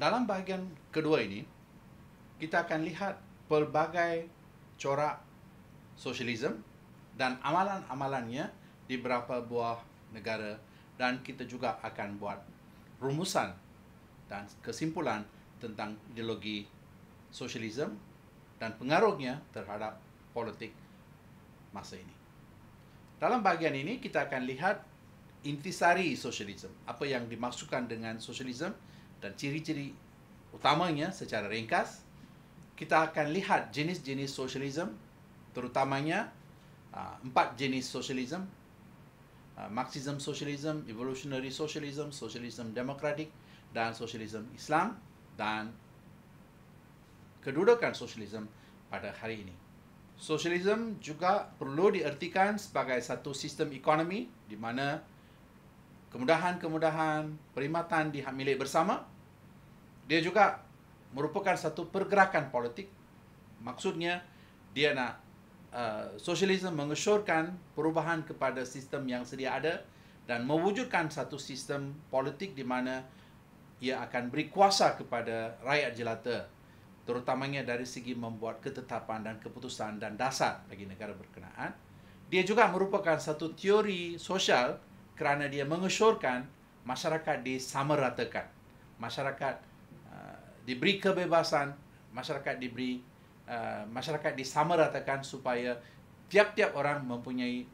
dalam bahagian kedua ini kita akan lihat pelbagai corak sosialisme dan amalan-amalannya di beberapa buah negara dan kita juga akan buat rumusan dan kesimpulan tentang ideologi sosialisme dan pengaruhnya terhadap politik masa ini. Dalam bahagian ini kita akan lihat intisari sosialisme, apa yang dimaksudkan dengan sosialisme dan ciri-ciri utamanya secara ringkas kita akan lihat jenis-jenis sosialism terutamanya uh, empat jenis sosialism uh, marxism sosialism evolutionary sosialism sosialism democratic dan sosialism islam dan kedudukan sosialism pada hari ini sosialism juga perlu diartikan sebagai satu sistem ekonomi di mana kemudahan-kemudahan perkhidmatan di hak milik bersama. Dia juga merupakan satu pergerakan politik. Maksudnya, dia nak uh, sosialisme mengesyorkan perubahan kepada sistem yang sedia ada dan mewujudkan satu sistem politik di mana ia akan beri kuasa kepada rakyat jelata terutamanya dari segi membuat ketetapan dan keputusan dan dasar bagi negara berkenaan. Dia juga merupakan satu teori sosial kerana dia mengesyorkan masyarakat disamaratakan. Masyarakat uh, diberi kebebasan, masyarakat diberi uh, masyarakat disamaratakan supaya tiap-tiap orang mempunyai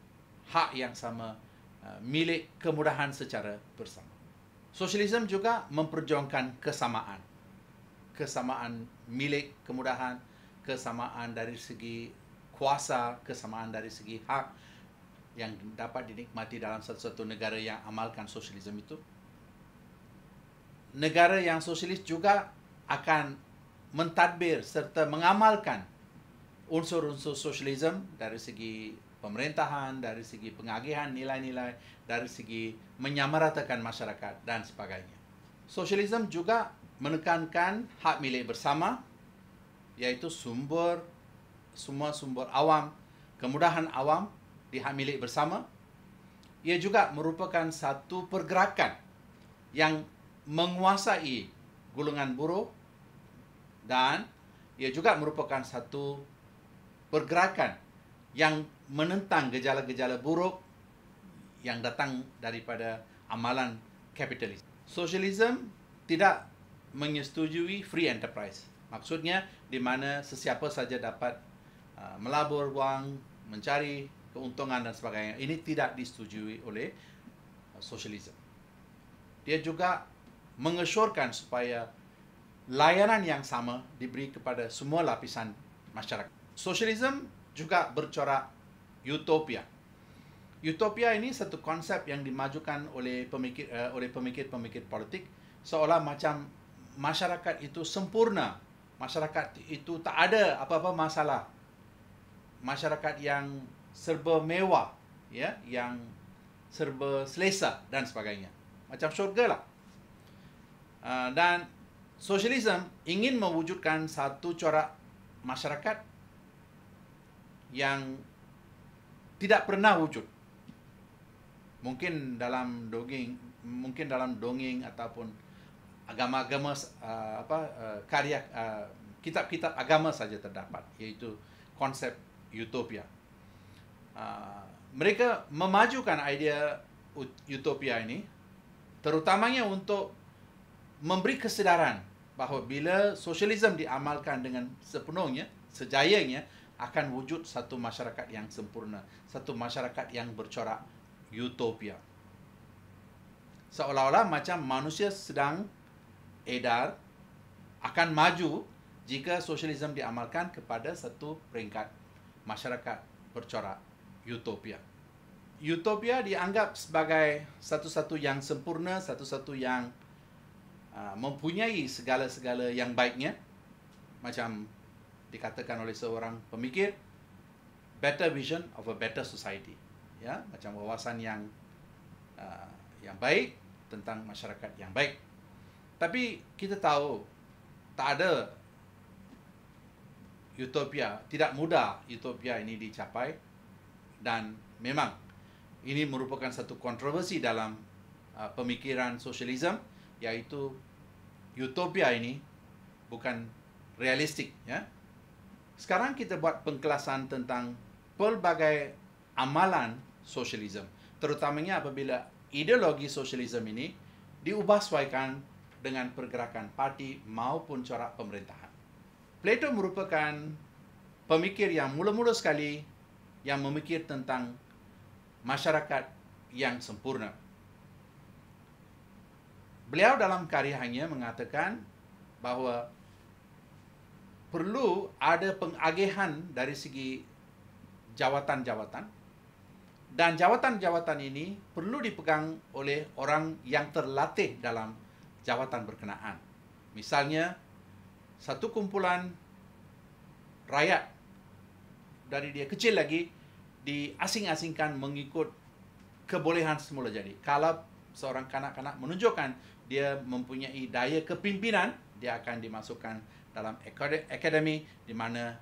hak yang sama uh, milik kemudahan secara bersama. Sosialisme juga memperjuangkan kesamaan. Kesamaan milik kemudahan, kesamaan dari segi kuasa, kesamaan dari segi hak, yang dapat dinikmati dalam satu-satu negara yang amalkan sosialisme itu? Negara yang sosialis juga akan mentadbir serta mengamalkan unsur-unsur sosialisme dari segi pemerintahan, dari segi pengagihan nilai-nilai, dari segi menyamaratakan masyarakat dan sebagainya. Sosialisme juga menekankan hak milik bersama iaitu sumber semua sumber awam, kemudahan awam pihak milik bersama. Ia juga merupakan satu pergerakan yang menguasai gulungan buruh dan ia juga merupakan satu pergerakan yang menentang gejala-gejala buruk yang datang daripada amalan kapitalis. Sosialism tidak menyetujui free enterprise. Maksudnya di mana sesiapa saja dapat uh, melabur wang, mencari keuntungan dan sebagainya. Ini tidak disetujui oleh uh, sosialisme. Dia juga mengesyorkan supaya layanan yang sama diberi kepada semua lapisan masyarakat. Sosialisme juga bercorak utopia. Utopia ini satu konsep yang dimajukan oleh pemikir uh, oleh pemikir-pemikir politik seolah macam masyarakat itu sempurna. Masyarakat itu tak ada apa-apa masalah. Masyarakat yang serba mewah ya yang serba selesa dan sebagainya macam syurga lah ah, dan sosialisme ingin mewujudkan satu corak masyarakat yang tidak pernah wujud mungkin dalam dongeng mungkin dalam dongeng ataupun agama-agama uh, apa uh, karya uh, kitab-kitab agama saja terdapat iaitu konsep utopia Ah, mereka memajukan idea utopia ini terutamanya untuk memberi kesedaran bahawa bila sosialisme diamalkan dengan sepenuhnya sejayanya akan wujud satu masyarakat yang sempurna satu masyarakat yang bercorak utopia seolah-olah macam manusia sedang edar akan maju jika sosialisme diamalkan kepada satu peringkat masyarakat bercorak utopia. Utopia dianggap sebagai satu-satu yang sempurna, satu-satu yang uh, mempunyai segala-segala yang baiknya. Macam dikatakan oleh seorang pemikir, better vision of a better society. Ya, macam wawasan yang uh, yang baik tentang masyarakat yang baik. Tapi kita tahu tak ada utopia, tidak mudah utopia ini dicapai dan memang ini merupakan satu kontroversi dalam uh, pemikiran sosialisme, iaitu utopia ini bukan realistik ya sekarang kita buat pengkelasan tentang pelbagai amalan sosialisme, terutamanya apabila ideologi sosialisme ini diubah diubahsuaikan dengan pergerakan parti maupun corak pemerintahan Plato merupakan pemikir yang mula-mula sekali yang memikir tentang masyarakat yang sempurna. Beliau dalam karyanya mengatakan bahawa perlu ada pengagihan dari segi jawatan-jawatan dan jawatan-jawatan ini perlu dipegang oleh orang yang terlatih dalam jawatan berkenaan. Misalnya, satu kumpulan rakyat dari dia kecil lagi diasing-asingkan mengikut kebolehan semula jadi. Kalau seorang kanak-kanak menunjukkan dia mempunyai daya kepimpinan, dia akan dimasukkan dalam akademi di mana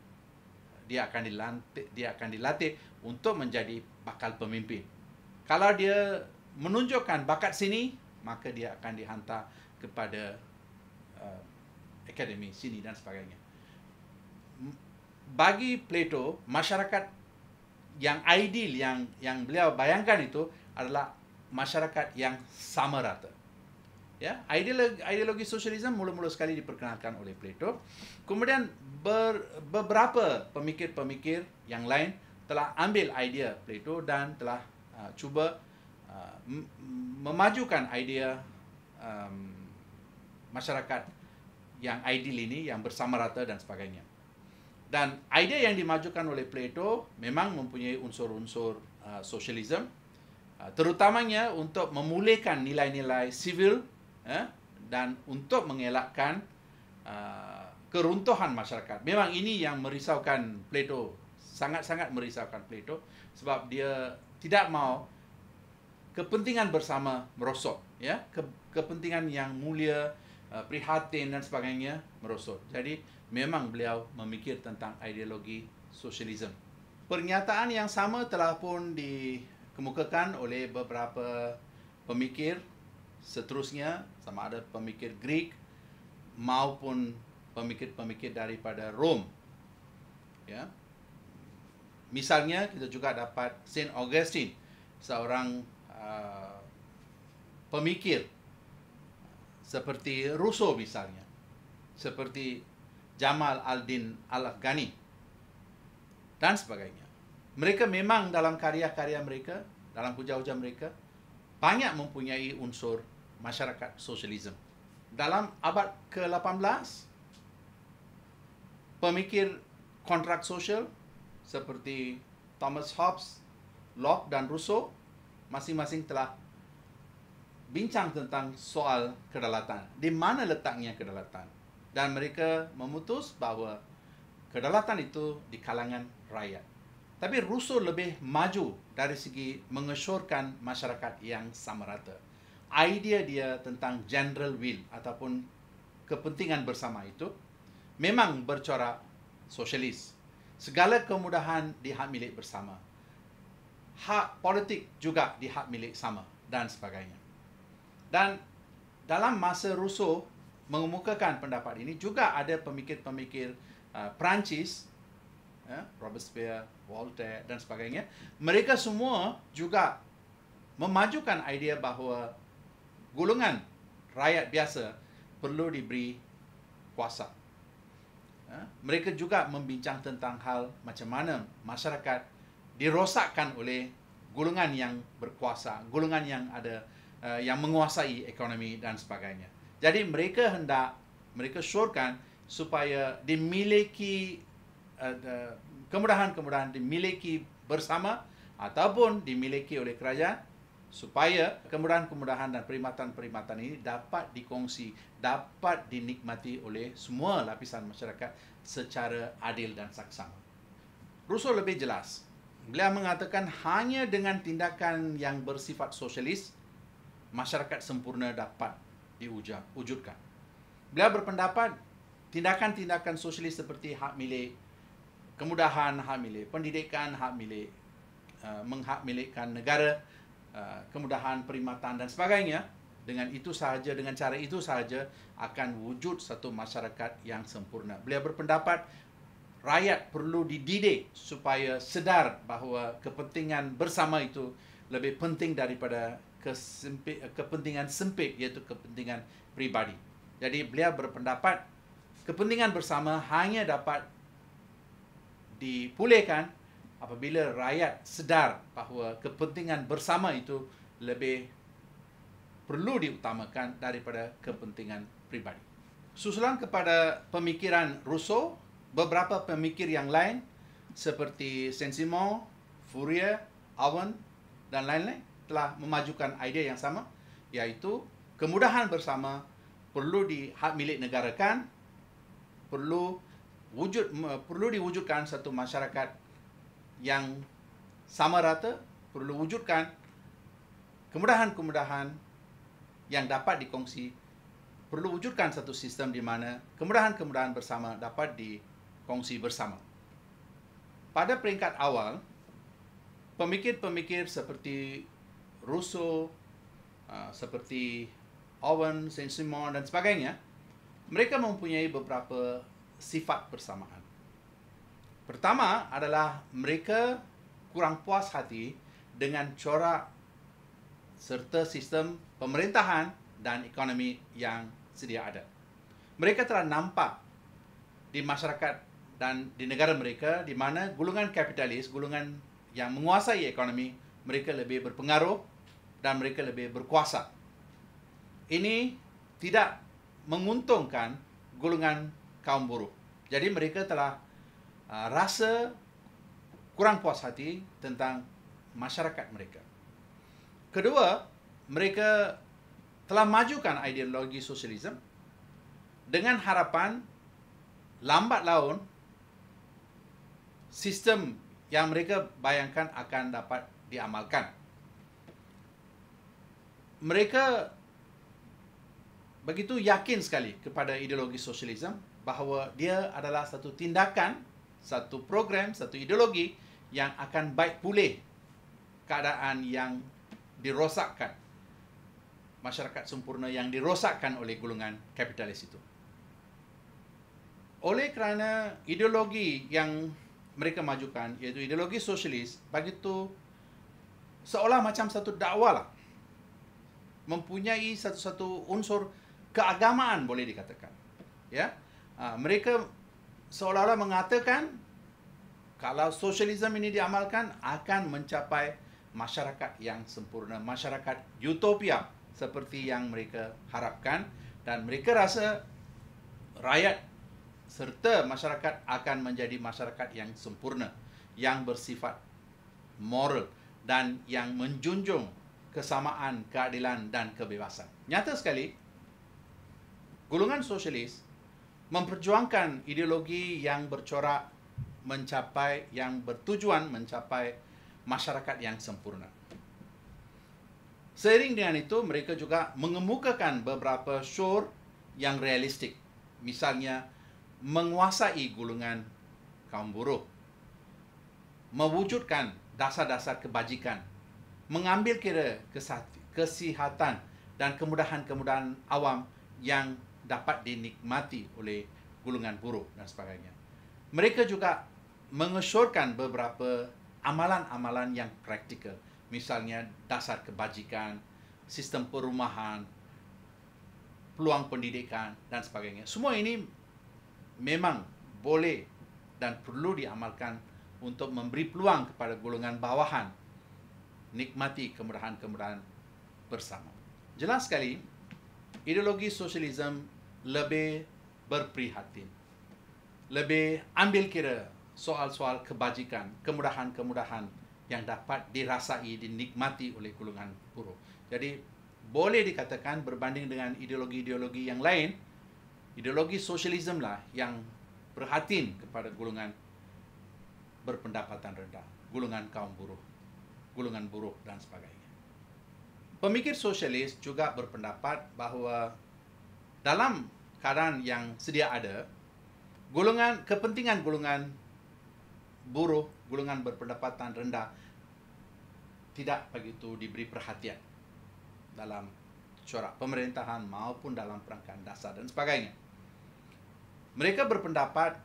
dia akan dilantik, dia akan dilatih untuk menjadi bakal pemimpin. Kalau dia menunjukkan bakat sini, maka dia akan dihantar kepada uh, akademi sini dan sebagainya. Bagi Plato, masyarakat yang ideal yang yang beliau bayangkan itu adalah masyarakat yang sama rata. Ya, ideologi, ideologi sosialism mula-mula sekali diperkenalkan oleh Plato. Kemudian ber, beberapa pemikir-pemikir yang lain telah ambil idea Plato dan telah uh, cuba uh, memajukan idea um, masyarakat yang ideal ini yang bersama rata dan sebagainya dan idea yang dimajukan oleh Plato memang mempunyai unsur-unsur uh, sosialism uh, terutamanya untuk memulihkan nilai-nilai civil eh, dan untuk mengelakkan uh, keruntuhan masyarakat memang ini yang merisaukan Plato sangat-sangat merisaukan Plato sebab dia tidak mahu kepentingan bersama merosot ya Ke- kepentingan yang mulia uh, prihatin dan sebagainya merosot. Jadi memang beliau memikir tentang ideologi sosialisme. Pernyataan yang sama telah pun dikemukakan oleh beberapa pemikir seterusnya sama ada pemikir Greek maupun pemikir-pemikir daripada Rom. Ya. Misalnya kita juga dapat Saint Augustine seorang uh, pemikir seperti Russo misalnya, seperti Jamal al-Din al-Afghani dan sebagainya. Mereka memang dalam karya-karya mereka, dalam puja-puja mereka, banyak mempunyai unsur masyarakat sosialisme. Dalam abad ke-18, pemikir kontrak sosial seperti Thomas Hobbes, Locke dan Rousseau masing-masing telah bincang tentang soal kedalatan. Di mana letaknya kedalatan? Dan mereka memutus bahawa kedalatan itu di kalangan rakyat. Tapi Rusuh lebih maju dari segi mengesyorkan masyarakat yang sama rata. Idea dia tentang general will ataupun kepentingan bersama itu memang bercorak sosialis. Segala kemudahan di hak milik bersama. Hak politik juga di hak milik sama dan sebagainya. Dan dalam masa Rousseau mengemukakan pendapat ini juga ada pemikir-pemikir uh, Perancis Yeah, Robespierre, Voltaire dan sebagainya Mereka semua juga Memajukan idea bahawa golongan Rakyat biasa perlu diberi Kuasa ya, Mereka juga membincang tentang Hal macam mana masyarakat Dirosakkan oleh golongan yang berkuasa golongan yang ada uh, yang menguasai ekonomi dan sebagainya. Jadi mereka hendak mereka syorkan supaya dimiliki uh, kemudahan-kemudahan dimiliki bersama ataupun dimiliki oleh kerajaan supaya kemudahan-kemudahan dan perkhidmatan-perkhidmatan ini dapat dikongsi, dapat dinikmati oleh semua lapisan masyarakat secara adil dan saksama. Rousseau lebih jelas. Beliau mengatakan hanya dengan tindakan yang bersifat sosialis, masyarakat sempurna dapat diwujudkan. Beliau berpendapat tindakan-tindakan sosialis seperti hak milik, kemudahan hak milik, pendidikan hak milik, uh, menghak milikkan negara, uh, kemudahan perkhidmatan dan sebagainya dengan itu sahaja dengan cara itu sahaja akan wujud satu masyarakat yang sempurna. Beliau berpendapat rakyat perlu dididik supaya sedar bahawa kepentingan bersama itu lebih penting daripada kesempit, kepentingan sempit iaitu kepentingan peribadi. Jadi beliau berpendapat kepentingan bersama hanya dapat dipulihkan apabila rakyat sedar bahawa kepentingan bersama itu lebih perlu diutamakan daripada kepentingan peribadi. Susulan kepada pemikiran Rousseau, beberapa pemikir yang lain seperti Saint-Simon, Fourier, Owen dan lain-lain telah memajukan idea yang sama iaitu kemudahan bersama perlu di hak milik negara kan, perlu wujud perlu diwujudkan satu masyarakat yang sama rata perlu wujudkan kemudahan-kemudahan yang dapat dikongsi perlu wujudkan satu sistem di mana kemudahan-kemudahan bersama dapat dikongsi bersama pada peringkat awal pemikir-pemikir seperti Rousseau, uh, seperti Owen, Saint-Simon dan sebagainya, mereka mempunyai beberapa sifat persamaan. Pertama adalah mereka kurang puas hati dengan corak serta sistem pemerintahan dan ekonomi yang sedia ada. Mereka telah nampak di masyarakat dan di negara mereka di mana golongan kapitalis, golongan yang menguasai ekonomi, mereka lebih berpengaruh dan mereka lebih berkuasa. Ini tidak menguntungkan golongan kaum buruh. Jadi mereka telah uh, rasa kurang puas hati tentang masyarakat mereka. Kedua, mereka telah majukan ideologi sosialisme dengan harapan lambat laun sistem yang mereka bayangkan akan dapat diamalkan mereka begitu yakin sekali kepada ideologi sosialisme bahawa dia adalah satu tindakan, satu program, satu ideologi yang akan baik pulih keadaan yang dirosakkan masyarakat sempurna yang dirosakkan oleh golongan kapitalis itu. Oleh kerana ideologi yang mereka majukan iaitu ideologi sosialis begitu seolah macam satu dakwah lah mempunyai satu-satu unsur keagamaan boleh dikatakan. Ya. Ha, mereka seolah-olah mengatakan kalau sosialisme ini diamalkan akan mencapai masyarakat yang sempurna, masyarakat utopia seperti yang mereka harapkan dan mereka rasa rakyat serta masyarakat akan menjadi masyarakat yang sempurna, yang bersifat moral dan yang menjunjung kesamaan, keadilan dan kebebasan. Nyata sekali, golongan sosialis memperjuangkan ideologi yang bercorak mencapai yang bertujuan mencapai masyarakat yang sempurna. Seiring dengan itu, mereka juga mengemukakan beberapa syur yang realistik. Misalnya, menguasai golongan kaum buruh. Mewujudkan dasar-dasar kebajikan mengambil kira kesihatan dan kemudahan-kemudahan awam yang dapat dinikmati oleh golongan buruh dan sebagainya. Mereka juga mengesyorkan beberapa amalan-amalan yang praktikal. Misalnya dasar kebajikan, sistem perumahan, peluang pendidikan dan sebagainya. Semua ini memang boleh dan perlu diamalkan untuk memberi peluang kepada golongan bawahan nikmati kemudahan-kemudahan bersama. Jelas sekali, ideologi sosialisme lebih berprihatin. Lebih ambil kira soal-soal kebajikan, kemudahan-kemudahan yang dapat dirasai, dinikmati oleh golongan buruh. Jadi, boleh dikatakan berbanding dengan ideologi-ideologi yang lain, ideologi sosialisme lah yang berhatin kepada golongan berpendapatan rendah, golongan kaum buruh golongan buruh dan sebagainya. Pemikir sosialis juga berpendapat bahawa dalam keadaan yang sedia ada, golongan kepentingan golongan buruh, golongan berpendapatan rendah tidak begitu diberi perhatian dalam corak pemerintahan maupun dalam perangkat dasar dan sebagainya. Mereka berpendapat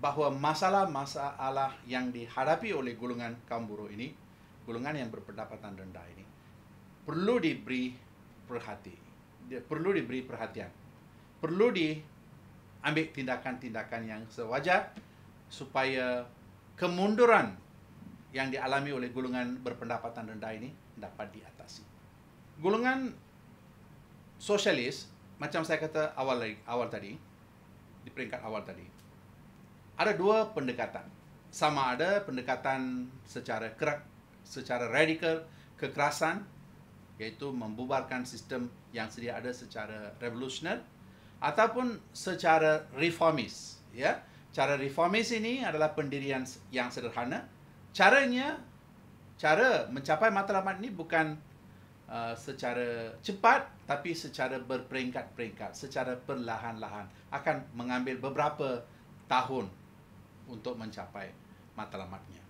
bahawa masalah-masalah yang dihadapi oleh golongan kaum buruh ini golongan yang berpendapatan rendah ini perlu diberi perhati, perlu diberi perhatian, perlu diambil tindakan-tindakan yang sewajar supaya kemunduran yang dialami oleh golongan berpendapatan rendah ini dapat diatasi. Golongan sosialis macam saya kata awal awal tadi di peringkat awal tadi ada dua pendekatan sama ada pendekatan secara kerak secara radikal kekerasan iaitu membubarkan sistem yang sedia ada secara revolusioner ataupun secara reformis ya cara reformis ini adalah pendirian yang sederhana caranya cara mencapai matlamat ini bukan uh, secara cepat tapi secara berperingkat-peringkat secara perlahan-lahan akan mengambil beberapa tahun untuk mencapai matlamatnya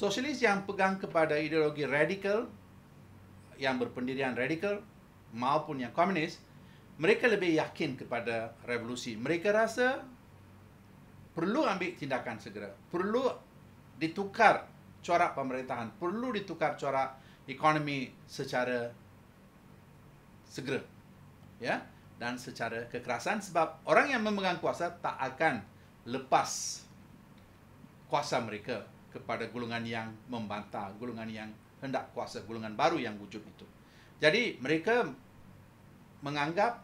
Sosialis yang pegang kepada ideologi radikal, yang berpendirian radikal, maupun yang komunis, mereka lebih yakin kepada revolusi. Mereka rasa perlu ambil tindakan segera, perlu ditukar corak pemerintahan, perlu ditukar corak ekonomi secara segera ya dan secara kekerasan sebab orang yang memegang kuasa tak akan lepas kuasa mereka kepada golongan yang membantah, golongan yang hendak kuasa, golongan baru yang wujud itu. Jadi mereka menganggap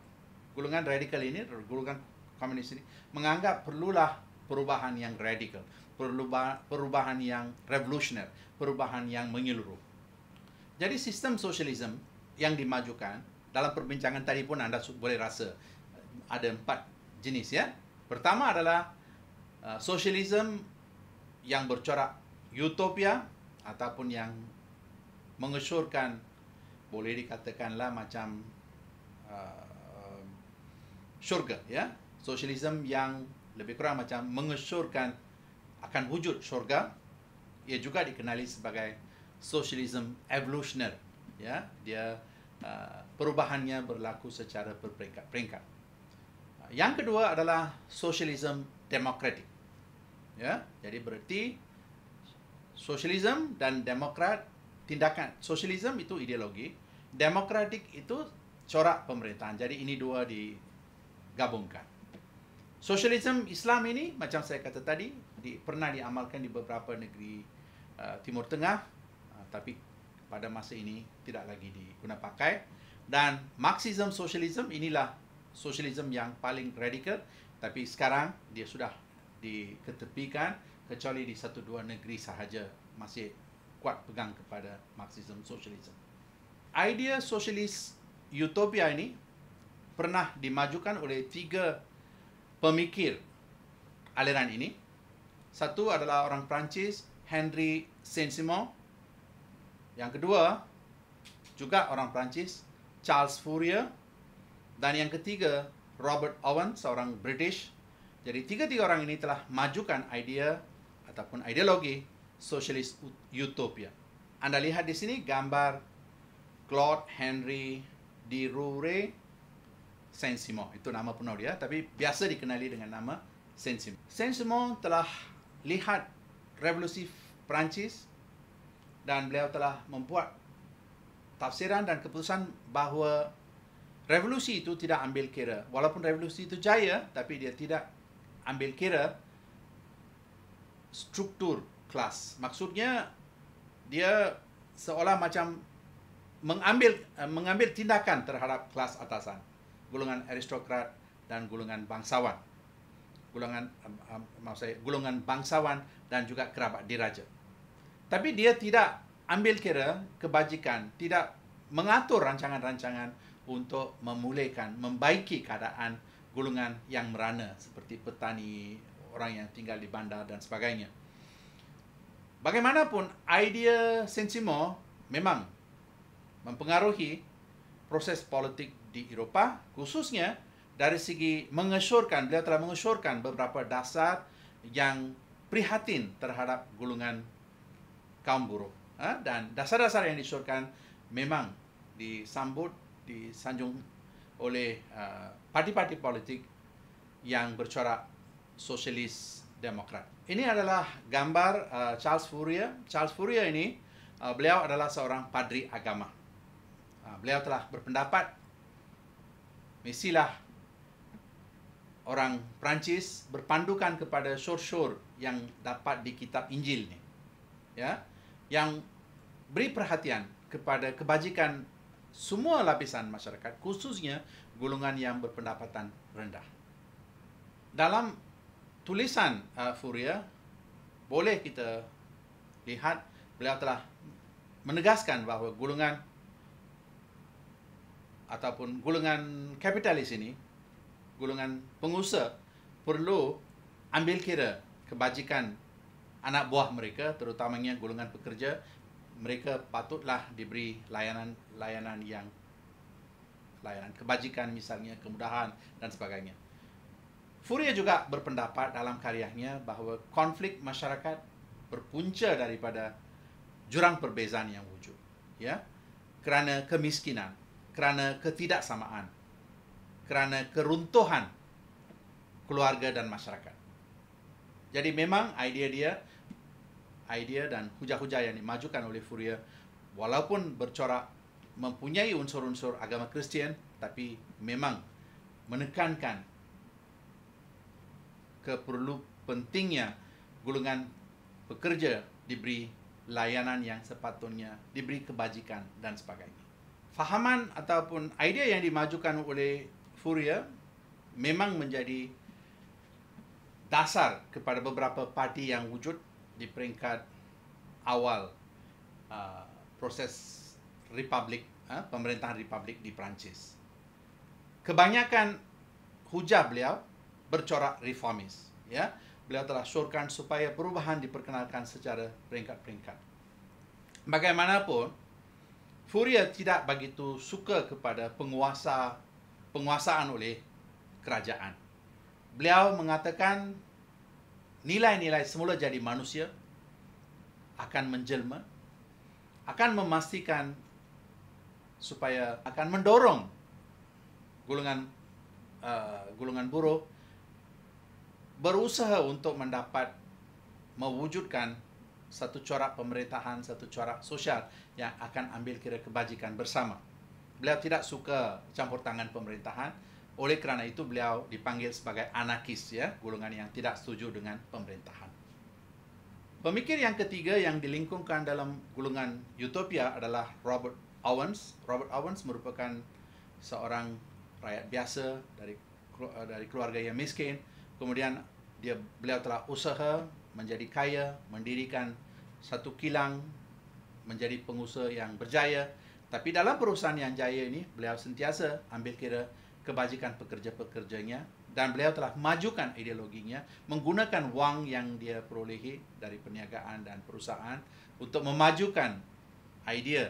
golongan radikal ini, golongan komunis ini, menganggap perlulah perubahan yang radikal, perubahan yang revolusioner, perubahan yang menyeluruh. Jadi sistem sosialisme yang dimajukan, dalam perbincangan tadi pun anda boleh rasa ada empat jenis ya. Pertama adalah uh, sosialisme yang bercorak utopia ataupun yang mengesyorkan boleh dikatakanlah macam uh, syurga ya sosialisme yang lebih kurang macam mengesyorkan akan wujud syurga ia juga dikenali sebagai sosialisme evolusioner, ya dia uh, perubahannya berlaku secara berperingkat-peringkat yang kedua adalah sosialisme demokratik ya jadi bererti sosialisme dan demokrat tindakan sosialisme itu ideologi demokratik itu corak pemerintahan jadi ini dua digabungkan sosialisme Islam ini macam saya kata tadi di, pernah diamalkan di beberapa negeri uh, Timur Tengah uh, tapi pada masa ini tidak lagi digunakan pakai dan Marxism sosialisme inilah sosialisme yang paling radikal tapi sekarang dia sudah diketepikan kecuali di satu dua negeri sahaja masih kuat pegang kepada Marxism Socialism. Idea Socialist Utopia ini pernah dimajukan oleh tiga pemikir aliran ini. Satu adalah orang Perancis, Henry Saint-Simon. Yang kedua, juga orang Perancis, Charles Fourier. Dan yang ketiga, Robert Owen, seorang British jadi tiga-tiga orang ini telah majukan idea ataupun ideologi sosialis utopia. Anda lihat di sini gambar Claude Henry de Roure Saint-Simon. Itu nama penuh dia tapi biasa dikenali dengan nama Saint-Simon. Saint-Simon telah lihat revolusi Perancis dan beliau telah membuat tafsiran dan keputusan bahawa revolusi itu tidak ambil kira. Walaupun revolusi itu jaya tapi dia tidak ambil kira struktur kelas. Maksudnya dia seolah macam mengambil eh, mengambil tindakan terhadap kelas atasan, golongan aristokrat dan golongan bangsawan. Golongan eh, eh, maaf saya, golongan bangsawan dan juga kerabat diraja. Tapi dia tidak ambil kira kebajikan, tidak mengatur rancangan-rancangan untuk memulihkan, membaiki keadaan golongan yang merana seperti petani, orang yang tinggal di bandar dan sebagainya. Bagaimanapun, idea Sensimo memang mempengaruhi proses politik di Eropah khususnya dari segi mengesyorkan, beliau telah mengesyorkan beberapa dasar yang prihatin terhadap golongan kaum buruh. Ha? Dan dasar-dasar yang disyorkan memang disambut, disanjung oleh uh, parti-parti uh, politik yang bercorak sosialis demokrat. Ini adalah gambar uh, Charles Fourier. Charles Fourier ini uh, beliau adalah seorang padri agama. Uh, beliau telah berpendapat mestilah orang Perancis berpandukan kepada syur-syur yang dapat di kitab Injil ni. Ya. Yang beri perhatian kepada kebajikan semua lapisan masyarakat khususnya golongan yang berpendapatan rendah. Dalam tulisan uh, Fourier boleh kita lihat beliau telah menegaskan bahawa golongan ataupun golongan kapitalis ini golongan pengusaha perlu ambil kira kebajikan anak buah mereka terutamanya golongan pekerja mereka patutlah diberi layanan-layanan yang layanan kebajikan misalnya kemudahan dan sebagainya. Furia juga berpendapat dalam karyanya bahawa konflik masyarakat berpunca daripada jurang perbezaan yang wujud. Ya, kerana kemiskinan, kerana ketidaksamaan, kerana keruntuhan keluarga dan masyarakat. Jadi memang idea dia idea dan hujah-hujah yang dimajukan oleh Furia, walaupun bercorak mempunyai unsur-unsur agama Kristian tapi memang menekankan keperlu pentingnya golongan pekerja diberi layanan yang sepatutnya diberi kebajikan dan sebagainya. Fahaman ataupun idea yang dimajukan oleh Furia memang menjadi dasar kepada beberapa parti yang wujud di peringkat awal uh, proses republik uh, pemerintahan republik di Perancis. Kebanyakan hujah beliau bercorak reformis, ya. Beliau telah syorkan supaya perubahan diperkenalkan secara peringkat-peringkat. Bagaimanapun, Fourier tidak begitu suka kepada penguasa penguasaan oleh kerajaan. Beliau mengatakan nilai-nilai semula jadi manusia akan menjelma akan memastikan supaya akan mendorong golongan uh, golongan buruh berusaha untuk mendapat mewujudkan satu corak pemerintahan, satu corak sosial yang akan ambil kira kebajikan bersama. Beliau tidak suka campur tangan pemerintahan, oleh kerana itu beliau dipanggil sebagai anarkis ya, golongan yang tidak setuju dengan pemerintahan. Pemikir yang ketiga yang dilingkungkan dalam golongan utopia adalah Robert Owens. Robert Owens merupakan seorang rakyat biasa dari eh, dari keluarga yang miskin. Kemudian dia beliau telah usaha menjadi kaya, mendirikan satu kilang, menjadi pengusaha yang berjaya. Tapi dalam perusahaan yang jaya ini, beliau sentiasa ambil kira kebajikan pekerja-pekerjanya dan beliau telah majukan ideologinya menggunakan wang yang dia perolehi dari perniagaan dan perusahaan untuk memajukan idea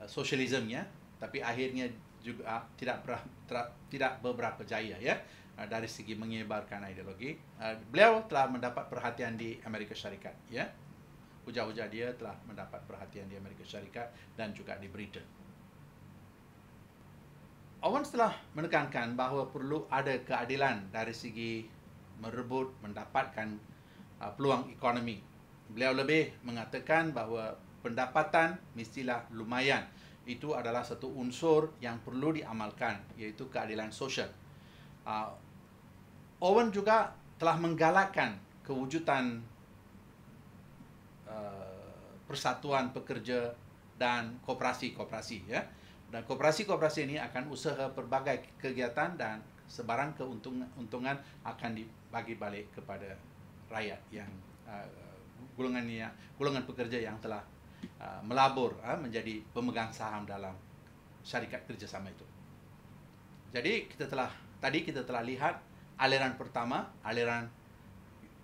uh, sosialismnya tapi akhirnya juga ah, tidak ber, ter, tidak beberapa jaya ya uh, dari segi menyebarkan ideologi uh, beliau telah mendapat perhatian di Amerika Syarikat ya ujar-ujar dia telah mendapat perhatian di Amerika Syarikat dan juga di Britain Awan setelah menekankan bahawa perlu ada keadilan dari segi merebut mendapatkan uh, peluang ekonomi. Beliau lebih mengatakan bahawa pendapatan mestilah lumayan. Itu adalah satu unsur yang perlu diamalkan iaitu keadilan sosial. Uh, Owen juga telah menggalakkan kewujudan uh, persatuan pekerja dan koperasi-koperasi ya dan koperasi-koperasi ini akan usaha berbagai kegiatan dan sebarang keuntungan akan dibagi balik kepada rakyat yang uh, golongan yang golongan pekerja yang telah uh, melabur uh, menjadi pemegang saham dalam syarikat kerjasama itu. Jadi kita telah tadi kita telah lihat aliran pertama aliran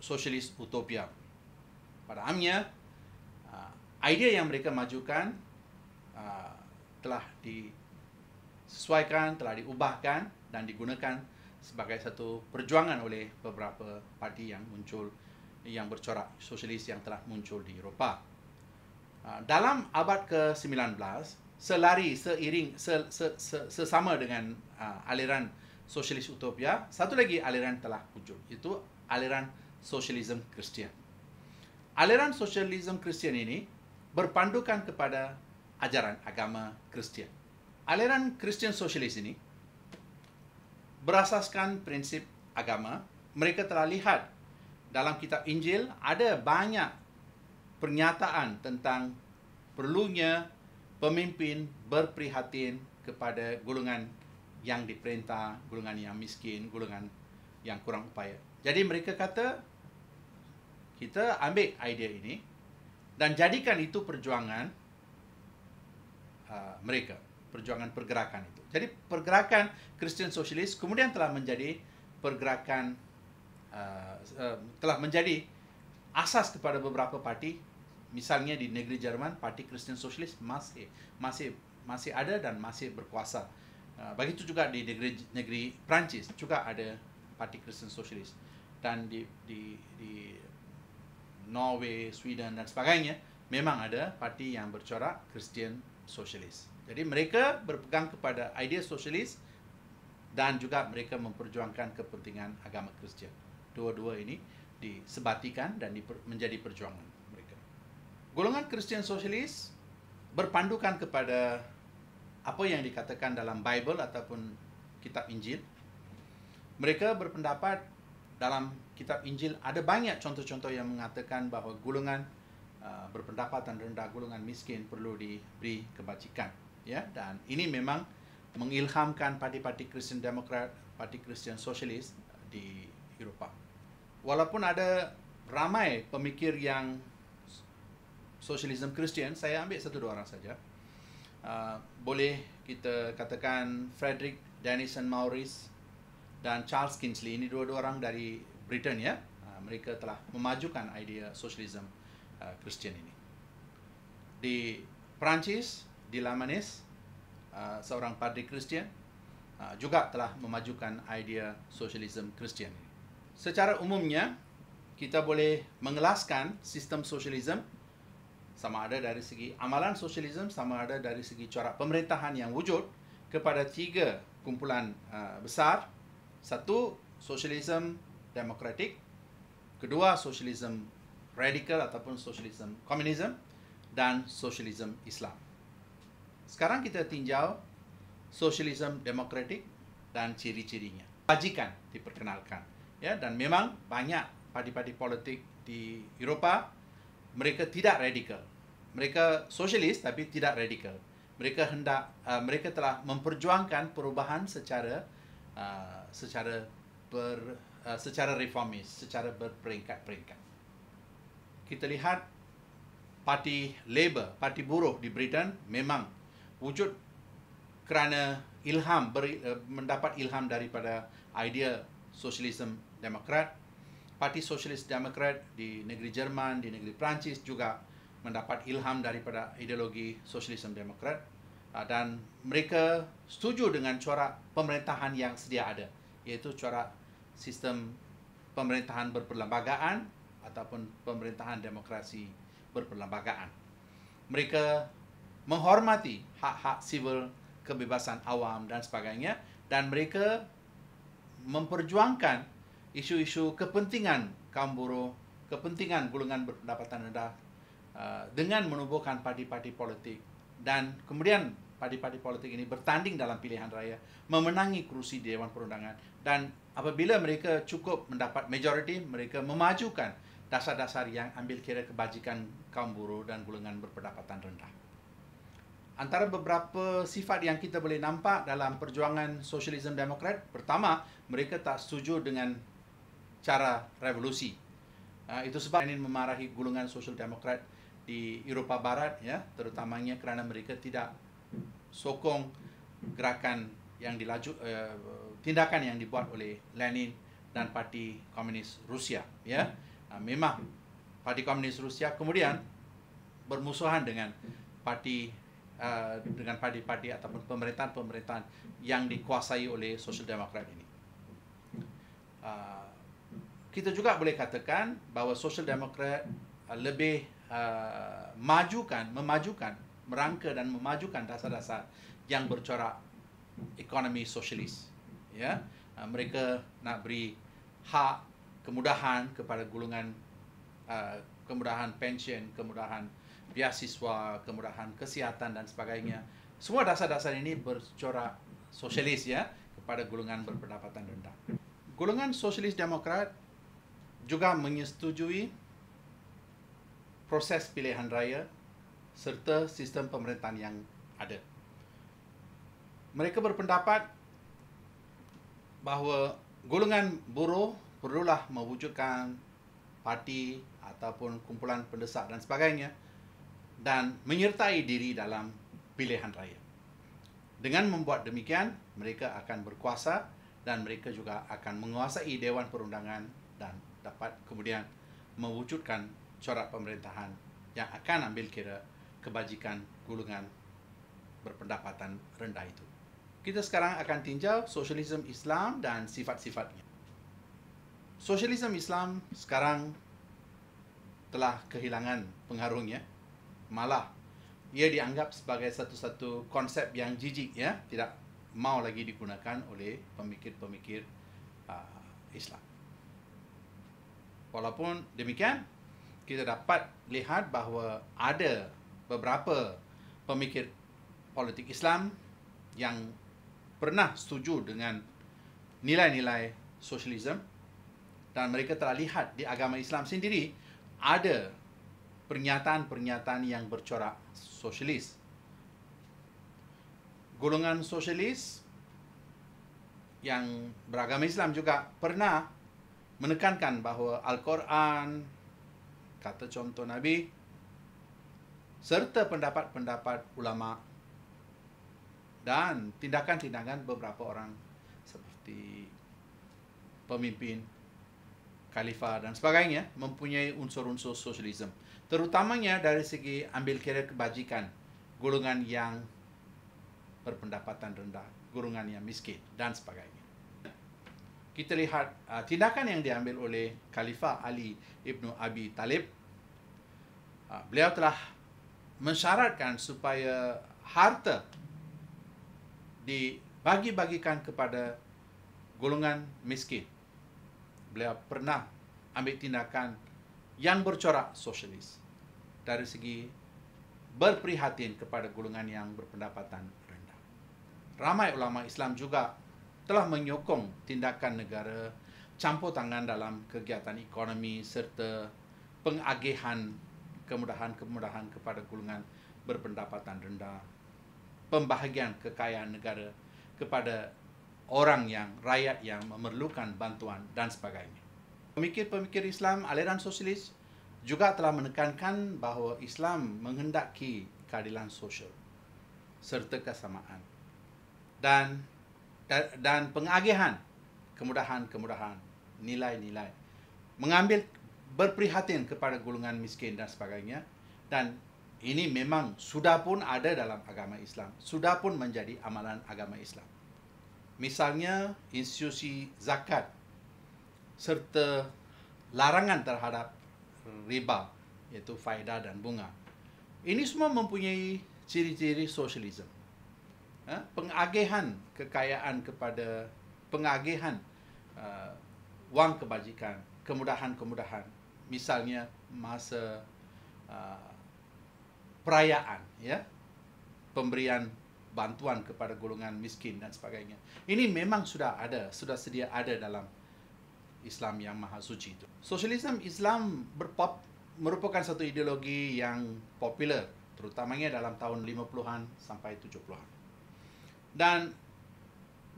sosialis utopia. Pada amnya uh, idea yang mereka majukan uh, telah disesuaikan, telah diubahkan dan digunakan sebagai satu perjuangan oleh beberapa parti yang muncul yang bercorak sosialis yang telah muncul di Eropah. Ah, dalam abad ke-19, selari seiring sesama dengan ah, aliran sosialis utopia, satu lagi aliran telah muncul, itu aliran sosialisme Kristian. Aliran sosialisme Kristian ini berpandukan kepada ajaran agama Kristian. Aliran Kristian Sosialis ini berasaskan prinsip agama. Mereka telah lihat dalam kitab Injil ada banyak pernyataan tentang perlunya pemimpin berprihatin kepada golongan yang diperintah, golongan yang miskin, golongan yang kurang upaya. Jadi mereka kata, kita ambil idea ini dan jadikan itu perjuangan uh, mereka perjuangan pergerakan itu. Jadi pergerakan Christian Sosialis kemudian telah menjadi pergerakan uh, uh, telah menjadi asas kepada beberapa parti misalnya di negeri Jerman parti Christian Sosialis masih masih masih ada dan masih berkuasa. Uh, begitu juga di negeri negeri Perancis juga ada parti Christian Sosialis dan di di di Norway, Sweden dan sebagainya memang ada parti yang bercorak Christian sosialis. Jadi mereka berpegang kepada idea sosialis dan juga mereka memperjuangkan kepentingan agama Kristian. Dua-dua ini disebatikan dan diper, menjadi perjuangan mereka. Golongan Kristian sosialis berpandukan kepada apa yang dikatakan dalam Bible ataupun kitab Injil. Mereka berpendapat dalam kitab Injil ada banyak contoh-contoh yang mengatakan bahawa golongan Uh, berpendapatan rendah golongan miskin perlu diberi kebajikan ya dan ini memang mengilhamkan parti-parti Kristen Demokrat, parti Kristen Sosialis uh, di Eropah. Walaupun ada ramai pemikir yang sosialisme Kristen. saya ambil satu dua orang saja. Uh, boleh kita katakan Frederick Denison Maurice dan Charles Kingsley ini dua-dua orang dari Britain ya. mereka telah memajukan idea sosialisme Kristian uh, ini. Di Perancis, di Lamanis, uh, seorang padri Kristian uh, juga telah memajukan idea sosialisme Kristian ini. Secara umumnya, kita boleh mengelaskan sistem sosialisme sama ada dari segi amalan sosialisme, sama ada dari segi corak pemerintahan yang wujud kepada tiga kumpulan uh, besar. Satu, sosialisme demokratik. Kedua, sosialisme radikal ataupun socialism communism dan socialism Islam. Sekarang kita tinjau socialism demokratik dan ciri-cirinya. Bajikan diperkenalkan. Ya, dan memang banyak parti-parti politik di Eropah mereka tidak radikal. Mereka sosialis tapi tidak radikal. Mereka hendak uh, mereka telah memperjuangkan perubahan secara uh, secara ber uh, secara reformis, secara berperingkat-peringkat kita lihat parti labor, parti buruh di Britain memang wujud kerana ilham beri, eh, mendapat ilham daripada idea sosialisme demokrat. Parti sosialis demokrat di negeri Jerman, di negeri Perancis juga mendapat ilham daripada ideologi sosialisme demokrat ah, dan mereka setuju dengan corak pemerintahan yang sedia ada iaitu corak sistem pemerintahan berperlembagaan ataupun pemerintahan demokrasi berperlembagaan. Mereka menghormati hak-hak sivil, kebebasan awam dan sebagainya dan mereka memperjuangkan isu-isu kepentingan kaum buruh, kepentingan golongan berpendapatan rendah uh, dengan menubuhkan parti-parti politik dan kemudian parti-parti politik ini bertanding dalam pilihan raya memenangi kerusi Dewan Perundangan dan apabila mereka cukup mendapat majoriti mereka memajukan dasar-dasar yang ambil kira kebajikan kaum buruh dan golongan berpendapatan rendah. Antara beberapa sifat yang kita boleh nampak dalam perjuangan sosialisme demokrat, pertama, mereka tak setuju dengan cara revolusi. Ah, itu sebab Lenin memarahi golongan sosial demokrat di Eropah Barat, ya, terutamanya kerana mereka tidak sokong gerakan yang dilaju, eh, tindakan yang dibuat oleh Lenin dan Parti Komunis Rusia. Ya uh, memang Parti Komunis Rusia kemudian bermusuhan dengan parti uh, dengan parti-parti ataupun pemerintahan-pemerintahan yang dikuasai oleh Sosial Demokrat ini. Uh, kita juga boleh katakan bahawa Sosial Demokrat uh, lebih uh, majukan, memajukan, merangka dan memajukan dasar-dasar yang bercorak ekonomi sosialis. Ya, yeah? uh, mereka nak beri hak kemudahan kepada golongan uh, kemudahan pension, kemudahan biasiswa, kemudahan kesihatan dan sebagainya. Semua dasar-dasar ini bercorak sosialis ya kepada golongan berpendapatan rendah. Golongan sosialis demokrat juga menyetujui proses pilihan raya serta sistem pemerintahan yang ada. Mereka berpendapat bahawa golongan buruh perlulah mewujudkan parti ataupun kumpulan pendesak dan sebagainya dan menyertai diri dalam pilihan raya. Dengan membuat demikian, mereka akan berkuasa dan mereka juga akan menguasai Dewan Perundangan dan dapat kemudian mewujudkan corak pemerintahan yang akan ambil kira kebajikan golongan berpendapatan rendah itu. Kita sekarang akan tinjau sosialisme Islam dan sifat-sifatnya. Sosialisme Islam sekarang telah kehilangan pengaruhnya. Malah, ia dianggap sebagai satu-satu konsep yang jijik, ya, tidak mau lagi digunakan oleh pemikir-pemikir uh, Islam. Walaupun demikian, kita dapat lihat bahawa ada beberapa pemikir politik Islam yang pernah setuju dengan nilai-nilai sosialisme dan mereka telah lihat di agama Islam sendiri ada pernyataan-pernyataan yang bercorak sosialis. Golongan sosialis yang beragama Islam juga pernah menekankan bahawa Al-Quran, kata contoh Nabi, serta pendapat-pendapat ulama dan tindakan-tindakan beberapa orang seperti pemimpin khalifah dan sebagainya mempunyai unsur-unsur sosialisme. Terutamanya dari segi ambil kira kebajikan golongan yang berpendapatan rendah, golongan yang miskin dan sebagainya. Kita lihat uh, tindakan yang diambil oleh khalifah Ali Ibnu Abi Talib. Uh, beliau telah mensyaratkan supaya harta dibagi-bagikan kepada golongan miskin beliau pernah ambil tindakan yang bercorak sosialis dari segi berprihatin kepada golongan yang berpendapatan rendah. Ramai ulama Islam juga telah menyokong tindakan negara campur tangan dalam kegiatan ekonomi serta pengagihan kemudahan-kemudahan kepada golongan berpendapatan rendah, pembahagian kekayaan negara kepada orang yang rakyat yang memerlukan bantuan dan sebagainya. Pemikir-pemikir Islam aliran sosialis juga telah menekankan bahawa Islam menghendaki keadilan sosial serta kesamaan dan dan pengagihan kemudahan-kemudahan nilai-nilai mengambil berprihatin kepada golongan miskin dan sebagainya dan ini memang sudah pun ada dalam agama Islam sudah pun menjadi amalan agama Islam misalnya institusi zakat serta larangan terhadap riba iaitu faedah dan bunga. Ini semua mempunyai ciri-ciri sosialisme. Ha? Pengagihan kekayaan kepada pengagihan uh, wang kebajikan, kemudahan-kemudahan. Misalnya masa uh, perayaan ya pemberian bantuan kepada golongan miskin dan sebagainya. Ini memang sudah ada, sudah sedia ada dalam Islam yang maha suci itu. Sosialisme Islam berpop merupakan satu ideologi yang popular terutamanya dalam tahun 50-an sampai 70-an. Dan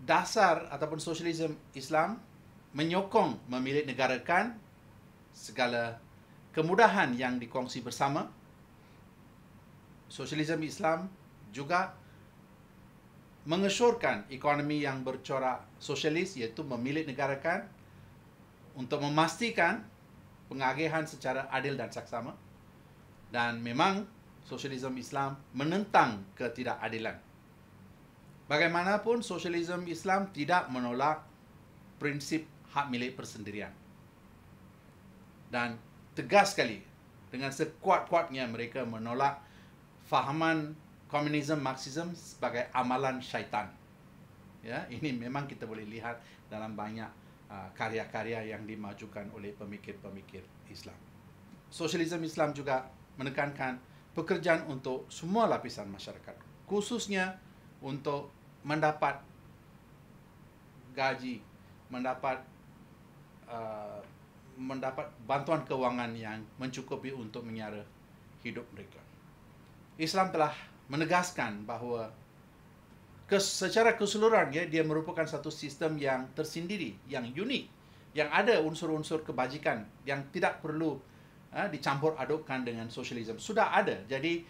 dasar ataupun sosialisme Islam menyokong memilik negarakan segala kemudahan yang dikongsi bersama. Sosialisme Islam juga mengesyorkan ekonomi yang bercorak sosialis iaitu memilih negarakan untuk memastikan pengagihan secara adil dan saksama dan memang sosialisme Islam menentang ketidakadilan. Bagaimanapun sosialisme Islam tidak menolak prinsip hak milik persendirian. Dan tegas sekali dengan sekuat-kuatnya mereka menolak fahaman komunisme Marxisme sebagai amalan syaitan. Ya, ini memang kita boleh lihat dalam banyak uh, karya-karya yang dimajukan oleh pemikir-pemikir Islam. Sosialisme Islam juga menekankan pekerjaan untuk semua lapisan masyarakat, khususnya untuk mendapat gaji, mendapat uh, mendapat bantuan kewangan yang mencukupi untuk menyara hidup mereka. Islam telah menegaskan bahawa secara keseluruhannya dia merupakan satu sistem yang tersendiri, yang unik, yang ada unsur-unsur kebajikan yang tidak perlu uh, dicampur adukkan dengan sosialisme. Sudah ada. Jadi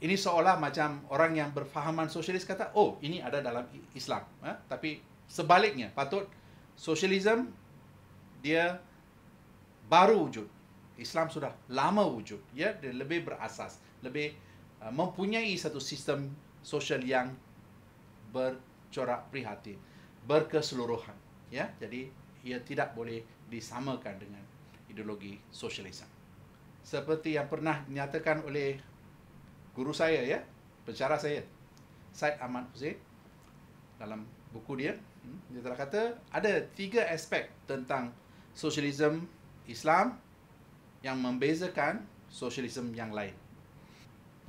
ini seolah macam orang yang berfahaman sosialis kata, oh ini ada dalam Islam. Uh, tapi sebaliknya, patut sosialisme dia baru wujud. Islam sudah lama wujud. Ya, dia lebih berasas, lebih Ah, mempunyai satu sistem sosial yang bercorak prihatin, berkeseluruhan. Ya, jadi ia tidak boleh disamakan dengan ideologi sosialisme. Seperti yang pernah dinyatakan oleh guru saya ya, pencara saya, Said Ahmad Hussein dalam buku dia, hmm, dia telah kata ada tiga aspek tentang sosialisme Islam yang membezakan sosialisme yang lain.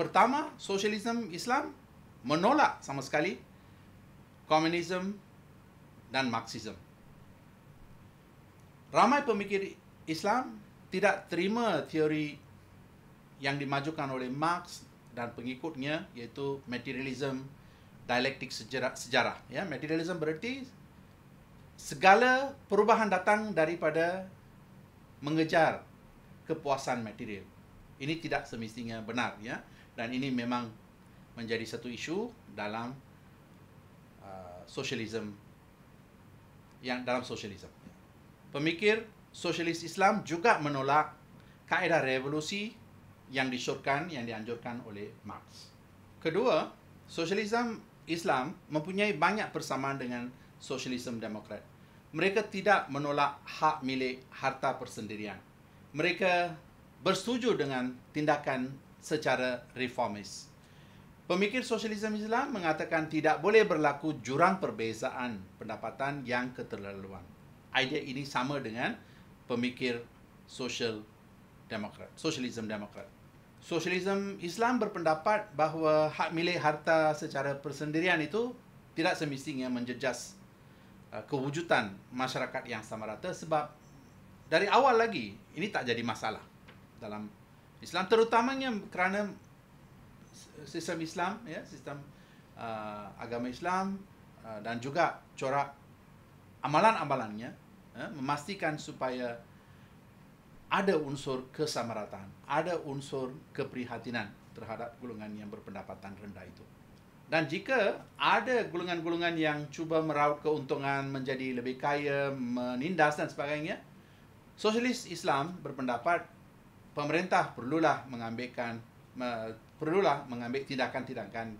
Pertama, sosialisme Islam menolak sama sekali komunisme dan Marxisme Ramai pemikir Islam tidak terima teori yang dimajukan oleh Marx dan pengikutnya iaitu materialisme dialektik sejarah, sejarah. Ya, materialism bererti segala perubahan datang daripada mengejar kepuasan material. Ini tidak semestinya benar. Ya dan ini memang menjadi satu isu dalam uh, sosialisme yang dalam sosialisme. Pemikir sosialis Islam juga menolak kaedah revolusi yang disyorkan yang dianjurkan oleh Marx. Kedua, sosialisme Islam mempunyai banyak persamaan dengan sosialisme demokrat. Mereka tidak menolak hak milik harta persendirian. Mereka bersetuju dengan tindakan secara reformis. Pemikir sosialisme Islam mengatakan tidak boleh berlaku jurang perbezaan pendapatan yang keterlaluan. Idea ini sama dengan pemikir sosial demokrat, sosialisme demokrat. Sosialisme Islam berpendapat bahawa hak milik harta secara persendirian itu tidak semestinya menjejas uh, kewujudan masyarakat yang sama rata sebab dari awal lagi ini tak jadi masalah dalam Islam terutamanya kerana sistem Islam ya sistem uh, agama Islam uh, dan juga corak amalan-amalannya ya, memastikan supaya ada unsur kesamarataan ada unsur keprihatinan terhadap golongan yang berpendapatan rendah itu dan jika ada golongan-golongan yang cuba meraup keuntungan menjadi lebih kaya menindas dan sebagainya sosialis Islam berpendapat pemerintah perlulah mengambilkan perlulah mengambil tindakan-tindakan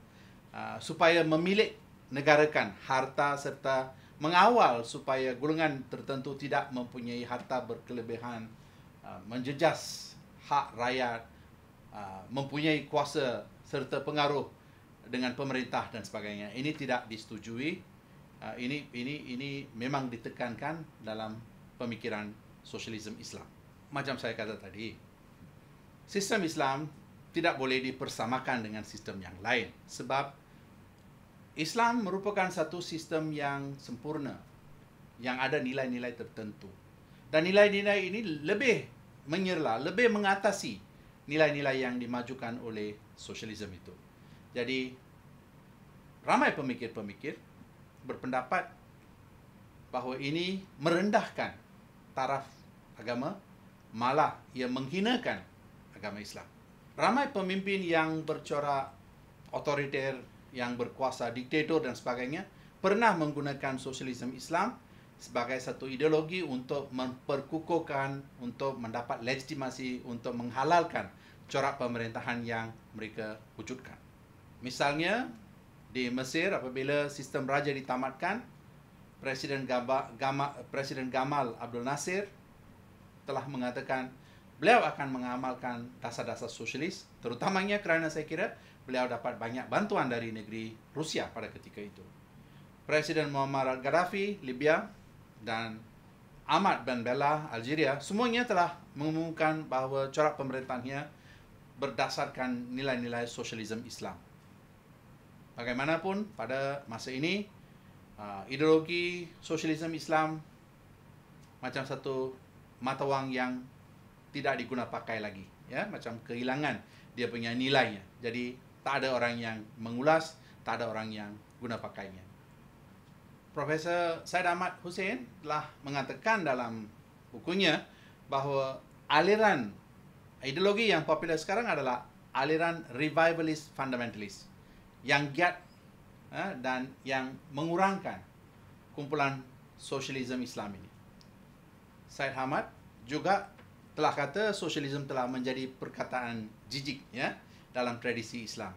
uh, supaya memilik negarakan harta serta mengawal supaya golongan tertentu tidak mempunyai harta berkelebihan uh, menjejas hak rakyat uh, mempunyai kuasa serta pengaruh dengan pemerintah dan sebagainya ini tidak disetujui uh, ini ini ini memang ditekankan dalam pemikiran sosialisme Islam macam saya kata tadi sistem Islam tidak boleh dipersamakan dengan sistem yang lain sebab Islam merupakan satu sistem yang sempurna yang ada nilai-nilai tertentu dan nilai-nilai ini lebih menyerlah lebih mengatasi nilai-nilai yang dimajukan oleh sosialisme itu jadi ramai pemikir-pemikir berpendapat bahawa ini merendahkan taraf agama malah ia menghinakan agama Islam. Ramai pemimpin yang bercorak otoriter, yang berkuasa diktator dan sebagainya pernah menggunakan sosialisme Islam sebagai satu ideologi untuk memperkukuhkan, untuk mendapat legitimasi, untuk menghalalkan corak pemerintahan yang mereka wujudkan. Misalnya, di Mesir apabila sistem raja ditamatkan, Presiden Gamal, Abdul Nasir telah mengatakan beliau akan mengamalkan dasar-dasar sosialis, terutamanya kerana saya kira beliau dapat banyak bantuan dari negeri Rusia pada ketika itu. Presiden Muammar Gaddafi, Libya dan Ahmad Ben Bella, Algeria, semuanya telah mengumumkan bahawa corak pemerintahnya berdasarkan nilai-nilai sosialisme Islam. Bagaimanapun, pada masa ini, uh, ideologi sosialisme Islam macam satu mata wang yang tidak diguna pakai lagi ya macam kehilangan dia punya nilainya jadi tak ada orang yang mengulas tak ada orang yang guna pakainya Profesor Said Ahmad Hussein telah mengatakan dalam bukunya bahawa aliran ideologi yang popular sekarang adalah aliran revivalist fundamentalist yang giat ha, dan yang mengurangkan kumpulan sosialisme Islam ini. Said Ahmad juga telah kata sosialisme telah menjadi perkataan jijik ya dalam tradisi Islam.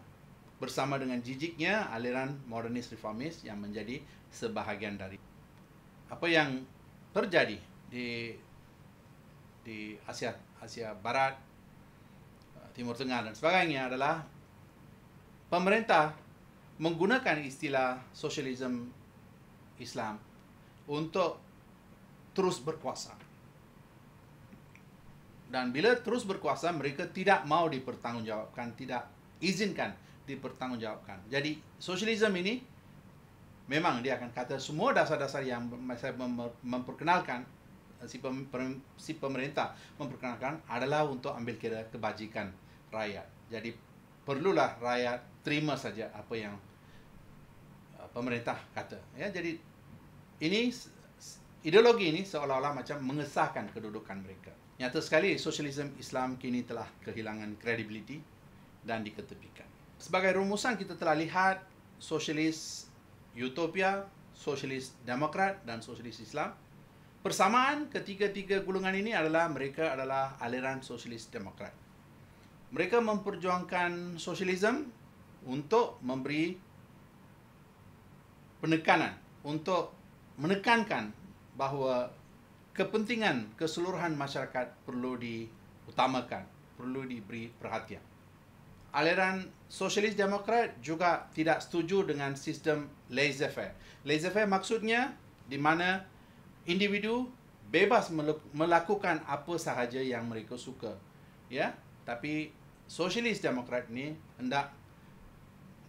Bersama dengan jijiknya aliran modernis reformis yang menjadi sebahagian dari apa yang terjadi di di Asia Asia Barat, eh, Timur Tengah dan sebagainya adalah pemerintah menggunakan istilah sosialisme Islam untuk terus berkuasa dan bila terus berkuasa mereka tidak mau dipertanggungjawabkan tidak izinkan dipertanggungjawabkan jadi sosialisme ini memang dia akan kata semua dasar-dasar yang saya memperkenalkan eh, si, si pemerintah memperkenalkan adalah untuk ambil kira kebajikan rakyat jadi perlulah rakyat terima saja apa yang eh, pemerintah kata ya jadi ini ideologi ini seolah-olah macam mengesahkan kedudukan mereka Nyata sekali, sosialisme Islam kini telah kehilangan kredibiliti dan diketepikan. Sebagai rumusan, kita telah lihat sosialis utopia, sosialis demokrat dan sosialis Islam. Persamaan ketiga-tiga gulungan ini adalah mereka adalah aliran sosialis demokrat. Mereka memperjuangkan sosialisme untuk memberi penekanan, untuk menekankan bahawa kepentingan keseluruhan masyarakat perlu diutamakan, perlu diberi perhatian. Aliran Sosialis Demokrat juga tidak setuju dengan sistem laissez-faire. Laissez-faire maksudnya di mana individu bebas melakukan apa sahaja yang mereka suka. Ya, tapi Sosialis Demokrat ni hendak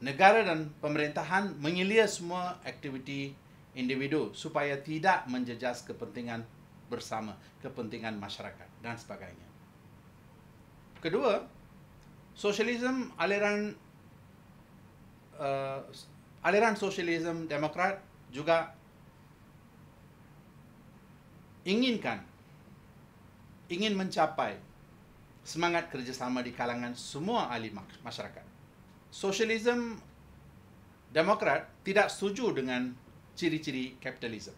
negara dan pemerintahan mengilia semua aktiviti individu supaya tidak menjejas kepentingan bersama kepentingan masyarakat dan sebagainya. Kedua, sosialisme aliran uh, aliran sosialisme demokrat juga inginkan ingin mencapai semangat kerjasama di kalangan semua ahli masyarakat. Sosialisme demokrat tidak setuju dengan ciri-ciri kapitalisme.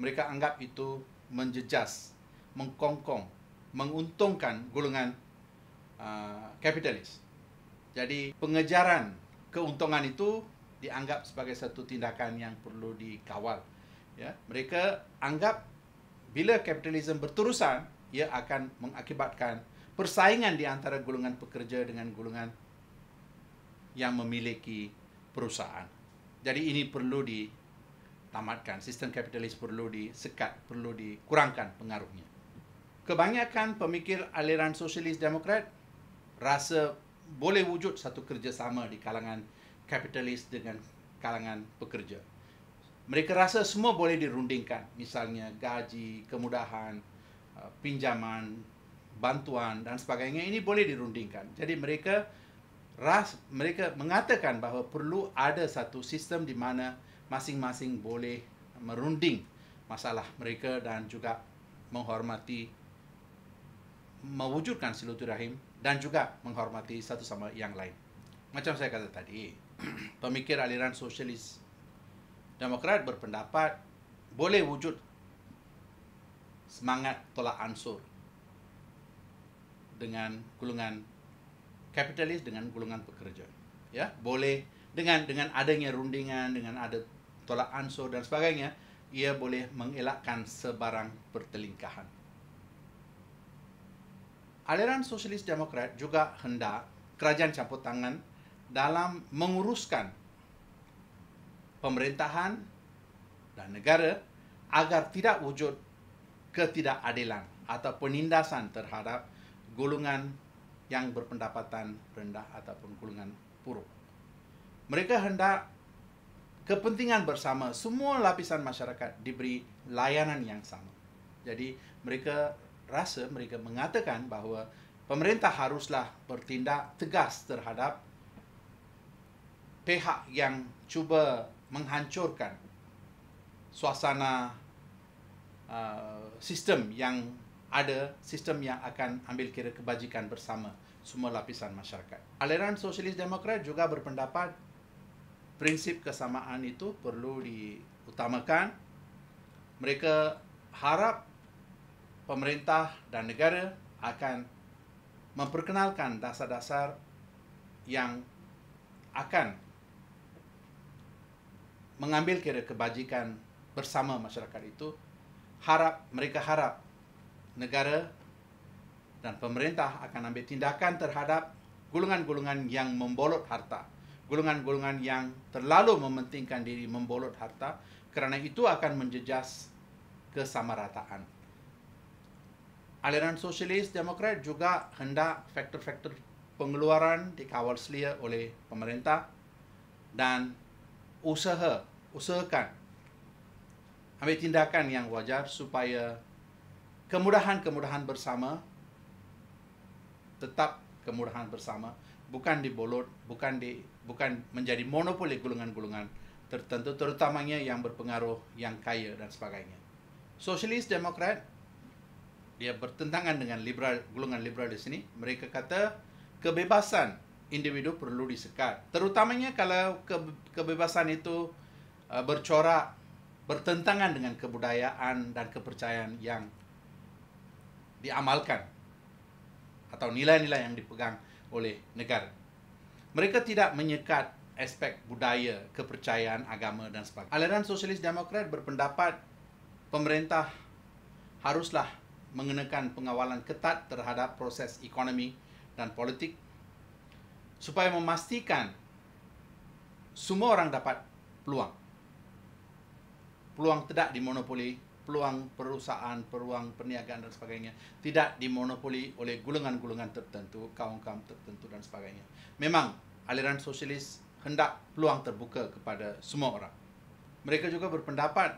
Mereka anggap itu menjejas, mengkongkong, menguntungkan golongan uh, kapitalis. Jadi pengejaran keuntungan itu dianggap sebagai satu tindakan yang perlu dikawal. Ya, mereka anggap bila kapitalisme berterusan, ia akan mengakibatkan persaingan di antara golongan pekerja dengan golongan yang memiliki perusahaan. Jadi ini perlu di tamatkan. Sistem kapitalis perlu disekat, perlu dikurangkan pengaruhnya. Kebanyakan pemikir aliran sosialis demokrat rasa boleh wujud satu kerjasama di kalangan kapitalis dengan kalangan pekerja. Mereka rasa semua boleh dirundingkan, misalnya gaji, kemudahan, uh, pinjaman, bantuan dan sebagainya ini boleh dirundingkan. Jadi mereka ras mereka mengatakan bahawa perlu ada satu sistem di mana masing-masing boleh merunding masalah mereka dan juga menghormati mewujudkan silaturahim dan juga menghormati satu sama yang lain. Macam saya kata tadi, pemikir aliran sosialis demokrat berpendapat boleh wujud semangat tolak ansur dengan golongan kapitalis dengan golongan pekerja. Ya, boleh dengan dengan adanya rundingan, dengan ada tolak ansur dan sebagainya, ia boleh mengelakkan sebarang pertelingkahan. Aliran Sosialis Demokrat juga hendak kerajaan campur tangan dalam menguruskan pemerintahan dan negara agar tidak wujud ketidakadilan atau penindasan terhadap golongan yang berpendapatan rendah ataupun golongan buruk. Mereka hendak kepentingan bersama semua lapisan masyarakat diberi layanan yang sama. Jadi mereka rasa mereka mengatakan bahawa pemerintah haruslah bertindak tegas terhadap pihak yang cuba menghancurkan suasana uh, sistem yang ada sistem yang akan ambil kira kebajikan bersama semua lapisan masyarakat. Aliran Sosialis Demokrat juga berpendapat prinsip kesamaan itu perlu diutamakan. Mereka harap pemerintah dan negara akan memperkenalkan dasar-dasar yang akan mengambil kira kebajikan bersama masyarakat itu harap mereka harap negara dan pemerintah akan ambil tindakan terhadap gulungan-gulungan yang membolot harta golongan-golongan yang terlalu mementingkan diri membolot harta kerana itu akan menjejas kesamarataan. Aliran sosialis demokrat juga hendak faktor-faktor pengeluaran dikawal selia oleh pemerintah dan usaha usahakan ambil tindakan yang wajar supaya kemudahan-kemudahan bersama tetap kemudahan bersama bukan dibolot bukan di bukan menjadi monopoli golongan-golongan tertentu terutamanya yang berpengaruh yang kaya dan sebagainya. Sosialis demokrat dia bertentangan dengan liberal golongan liberal di sini. Mereka kata kebebasan individu perlu disekat, terutamanya kalau ke, kebebasan itu uh, bercorak bertentangan dengan kebudayaan dan kepercayaan yang diamalkan atau nilai-nilai yang dipegang oleh negara. Mereka tidak menyekat aspek budaya, kepercayaan, agama dan sebagainya. Aliran Sosialis Demokrat berpendapat pemerintah haruslah mengenakan pengawalan ketat terhadap proses ekonomi dan politik supaya memastikan semua orang dapat peluang. Peluang tidak dimonopoli peluang perusahaan, peluang perniagaan dan sebagainya tidak dimonopoli oleh gulungan-gulungan tertentu, kaum-kaum tertentu dan sebagainya. Memang aliran sosialis hendak peluang terbuka kepada semua orang. Mereka juga berpendapat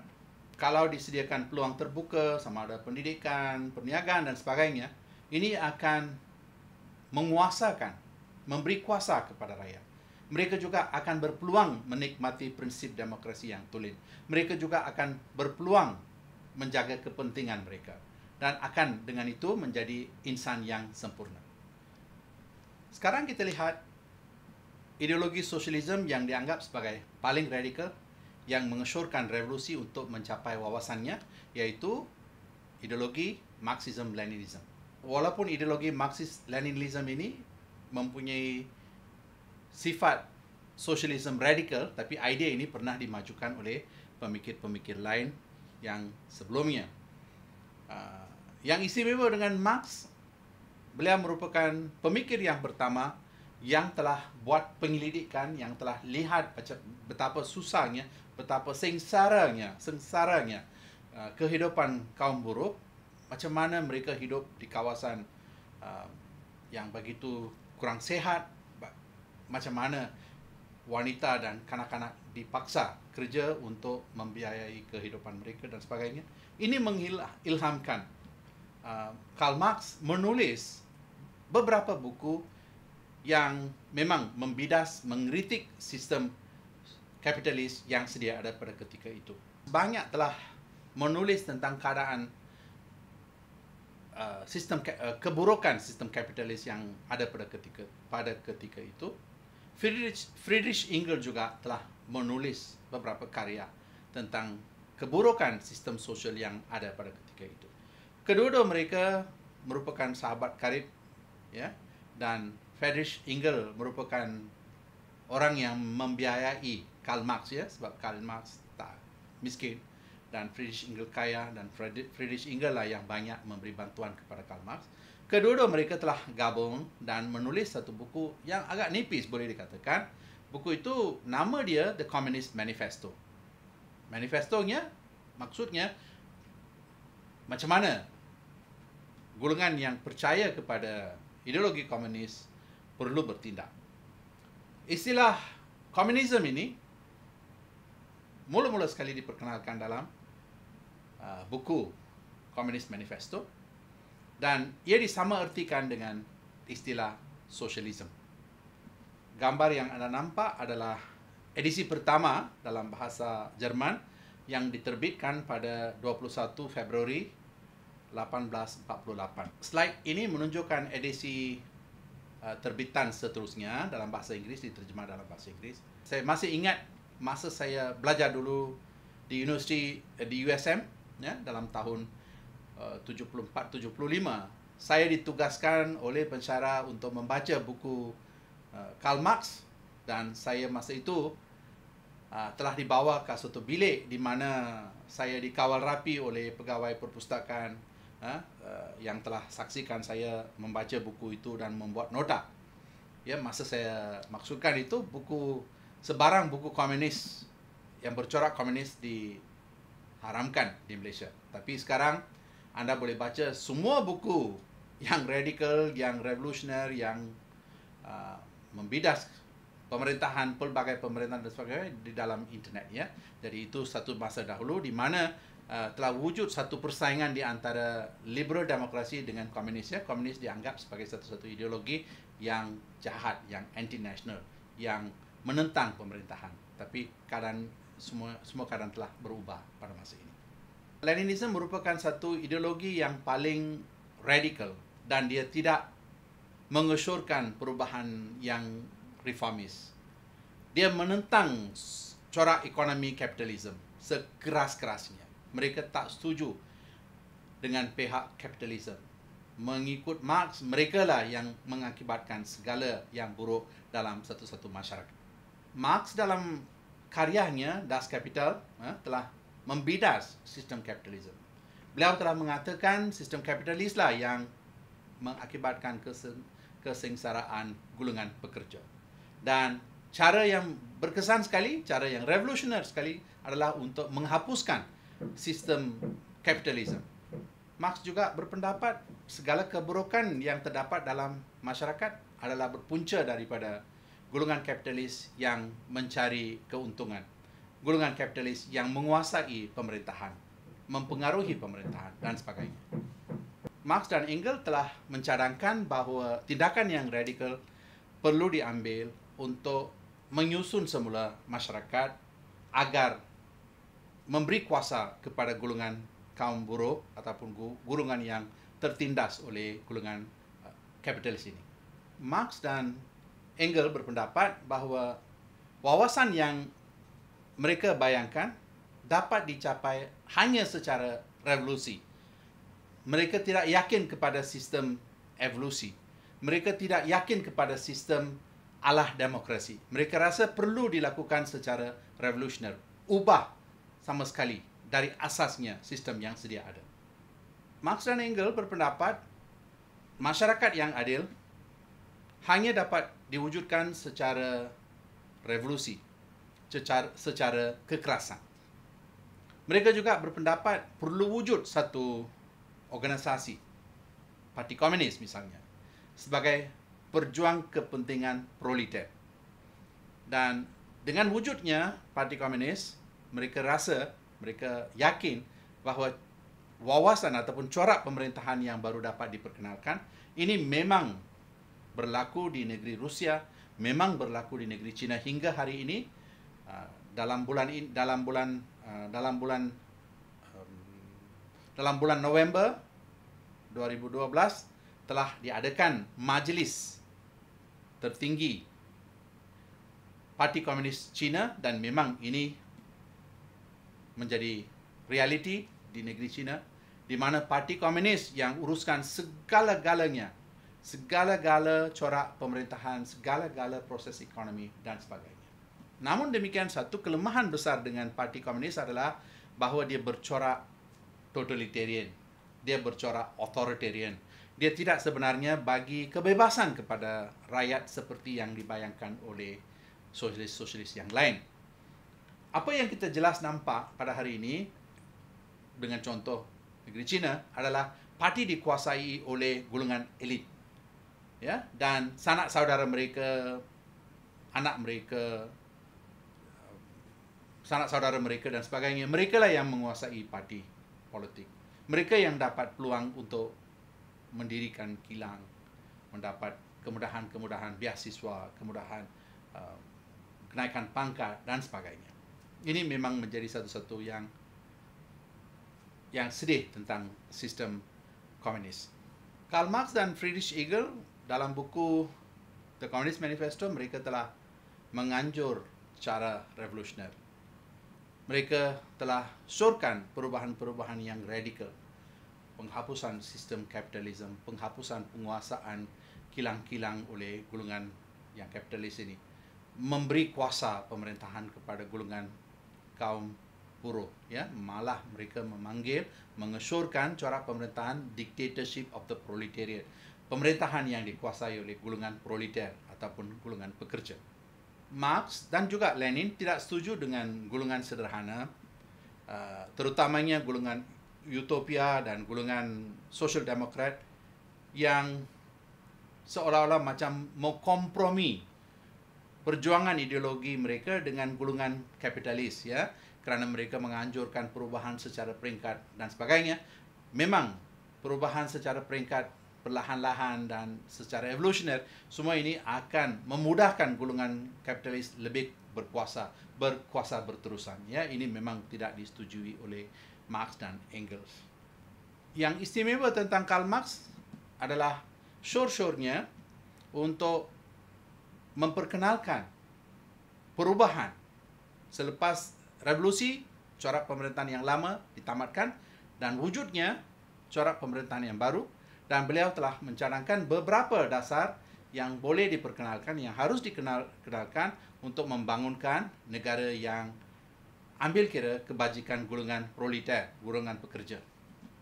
kalau disediakan peluang terbuka sama ada pendidikan, perniagaan dan sebagainya, ini akan menguasakan, memberi kuasa kepada rakyat. Mereka juga akan berpeluang menikmati prinsip demokrasi yang tulen. Mereka juga akan berpeluang menjaga kepentingan mereka dan akan dengan itu menjadi insan yang sempurna. Sekarang kita lihat ideologi sosialisme yang dianggap sebagai paling radikal yang mengesyorkan revolusi untuk mencapai wawasannya iaitu ideologi Marxism-Leninism. Walaupun ideologi Marxist-Leninism ini mempunyai sifat sosialisme radikal tapi idea ini pernah dimajukan oleh pemikir-pemikir lain yang sebelumnya. Ah, yang istimewa dengan Marx, beliau merupakan pemikir yang pertama yang telah buat penyelidikan, yang telah lihat betapa susahnya, betapa sengsaranya, sengsaranya ah, kehidupan kaum buruk, macam mana mereka hidup di kawasan ah, yang begitu kurang sehat, macam mana wanita dan kanak-kanak dipaksa kerja untuk membiayai kehidupan mereka dan sebagainya. Ini mengilhamkan uh, ah, Karl Marx menulis beberapa buku yang memang membidas, mengkritik sistem kapitalis yang sedia ada pada ketika itu. Banyak telah menulis tentang keadaan uh, sistem uh, keburukan sistem kapitalis yang ada pada ketika pada ketika itu. Friedrich, Friedrich Engel juga telah menulis beberapa karya tentang keburukan sistem sosial yang ada pada ketika itu. Kedua-dua mereka merupakan sahabat karib ya dan Friedrich Engel merupakan orang yang membiayai Karl Marx ya sebab Karl Marx tak miskin dan Friedrich Engel kaya dan Friedrich Engel lah yang banyak memberi bantuan kepada Karl Marx. Kedua-dua mereka telah gabung dan menulis satu buku yang agak nipis boleh dikatakan. Buku itu nama dia The Communist Manifesto. Manifestonya maksudnya macam mana golongan yang percaya kepada ideologi komunis perlu bertindak. Istilah komunisme ini mula-mula sekali diperkenalkan dalam uh, buku Communist Manifesto dan ia disamaertikan dengan istilah sosialisme. Gambar yang anda nampak adalah edisi pertama dalam bahasa Jerman yang diterbitkan pada 21 Februari 1848. Slide ini menunjukkan edisi uh, terbitan seterusnya dalam bahasa Inggeris diterjemah dalam bahasa Inggeris. Saya masih ingat masa saya belajar dulu di universiti di USM ya dalam tahun Eh, uh, 74-75 saya ditugaskan oleh pensyarah untuk membaca buku uh, Karl Marx dan saya masa itu uh, telah dibawa ke satu bilik di mana saya dikawal rapi oleh pegawai perpustakaan uh, uh, yang telah saksikan saya membaca buku itu dan membuat nota. Ya, masa saya maksudkan itu buku sebarang buku komunis yang bercorak komunis diharamkan di Malaysia. Tapi sekarang anda boleh baca semua buku yang radikal, yang revolusioner, yang uh, membidas pemerintahan, pelbagai pemerintahan dan sebagainya di dalam internet. Ya. Jadi itu satu masa dahulu di mana uh, telah wujud satu persaingan di antara liberal demokrasi dengan komunis. Ya. Komunis dianggap sebagai satu-satu ideologi yang jahat, yang anti-national, yang menentang pemerintahan. Tapi keadaan semua semua keadaan telah berubah pada masa ini. Leninisme merupakan satu ideologi yang paling radikal dan dia tidak mengesyorkan perubahan yang reformis. Dia menentang corak ekonomi kapitalisme sekeras-kerasnya. Mereka tak setuju dengan pihak kapitalisme. Mengikut Marx, mereka lah yang mengakibatkan segala yang buruk dalam satu-satu masyarakat. Marx dalam karyanya Das Kapital eh, telah membidas sistem kapitalisme. Beliau telah mengatakan sistem kapitalislah yang mengakibatkan kesengsaraan gulungan pekerja. Dan cara yang berkesan sekali, cara yang revolusioner sekali adalah untuk menghapuskan sistem kapitalisme. Marx juga berpendapat segala keburukan yang terdapat dalam masyarakat adalah berpunca daripada golongan kapitalis yang mencari keuntungan golongan kapitalis yang menguasai pemerintahan, mempengaruhi pemerintahan dan sebagainya. Marx dan Engels telah mencadangkan bahawa tindakan yang radikal perlu diambil untuk menyusun semula masyarakat agar memberi kuasa kepada golongan kaum buruh ataupun golongan yang tertindas oleh golongan uh, kapitalis ini. Marx dan Engels berpendapat bahawa wawasan yang mereka bayangkan dapat dicapai hanya secara revolusi. Mereka tidak yakin kepada sistem evolusi. Mereka tidak yakin kepada sistem alah demokrasi. Mereka rasa perlu dilakukan secara revolusioner. Ubah sama sekali dari asasnya sistem yang sedia ada. Marx dan Engel berpendapat masyarakat yang adil hanya dapat diwujudkan secara revolusi secara, secara kekerasan. Mereka juga berpendapat perlu wujud satu organisasi, Parti Komunis misalnya, sebagai perjuang kepentingan proletar. Dan dengan wujudnya Parti Komunis, mereka rasa, mereka yakin bahawa wawasan ataupun corak pemerintahan yang baru dapat diperkenalkan ini memang berlaku di negeri Rusia, memang berlaku di negeri China hingga hari ini Ah, dalam bulan in, dalam bulan uh, dalam bulan um, dalam bulan November 2012 telah diadakan majlis tertinggi Parti Komunis China dan memang ini menjadi realiti di negeri China di mana Parti Komunis yang uruskan segala-galanya segala-gala corak pemerintahan segala-gala proses ekonomi dan sebagainya Namun demikian satu kelemahan besar dengan parti komunis adalah bahawa dia bercorak totalitarian. Dia bercorak authoritarian. Dia tidak sebenarnya bagi kebebasan kepada rakyat seperti yang dibayangkan oleh sosialis-sosialis yang lain. Apa yang kita jelas nampak pada hari ini dengan contoh negeri China adalah parti dikuasai oleh golongan elit. Ya, dan sanak saudara mereka, anak mereka, sanak saudara mereka dan sebagainya. Mereka lah yang menguasai parti politik. Mereka yang dapat peluang untuk mendirikan kilang, mendapat kemudahan-kemudahan beasiswa, kemudahan uh, kenaikan pangkat dan sebagainya. Ini memang menjadi satu-satu yang yang sedih tentang sistem komunis. Karl Marx dan Friedrich Hegel dalam buku The Communist Manifesto mereka telah menganjur cara revolusioner mereka telah surkan perubahan-perubahan yang radikal. Penghapusan sistem kapitalisme, penghapusan penguasaan kilang-kilang oleh golongan yang kapitalis ini. Memberi kuasa pemerintahan kepada golongan kaum buruh. Ya. Malah mereka memanggil, mengesurkan corak pemerintahan dictatorship of the proletariat. Pemerintahan yang dikuasai oleh golongan proletariat ataupun golongan pekerja. Marx dan juga Lenin tidak setuju dengan golongan sederhana uh, terutamanya golongan utopia dan golongan social democrat yang seolah-olah macam mau kompromi perjuangan ideologi mereka dengan golongan kapitalis ya kerana mereka menganjurkan perubahan secara peringkat dan sebagainya memang perubahan secara peringkat perlahan-lahan dan secara evolusioner semua ini akan memudahkan golongan kapitalis lebih berkuasa berkuasa berterusan ya ini memang tidak disetujui oleh Marx dan Engels yang istimewa tentang Karl Marx adalah sure-surenya untuk memperkenalkan perubahan selepas revolusi corak pemerintahan yang lama ditamatkan dan wujudnya corak pemerintahan yang baru dan beliau telah mencanangkan beberapa dasar yang boleh diperkenalkan yang harus dikenalkan untuk membangunkan negara yang ambil kira kebajikan golongan proletar, golongan pekerja.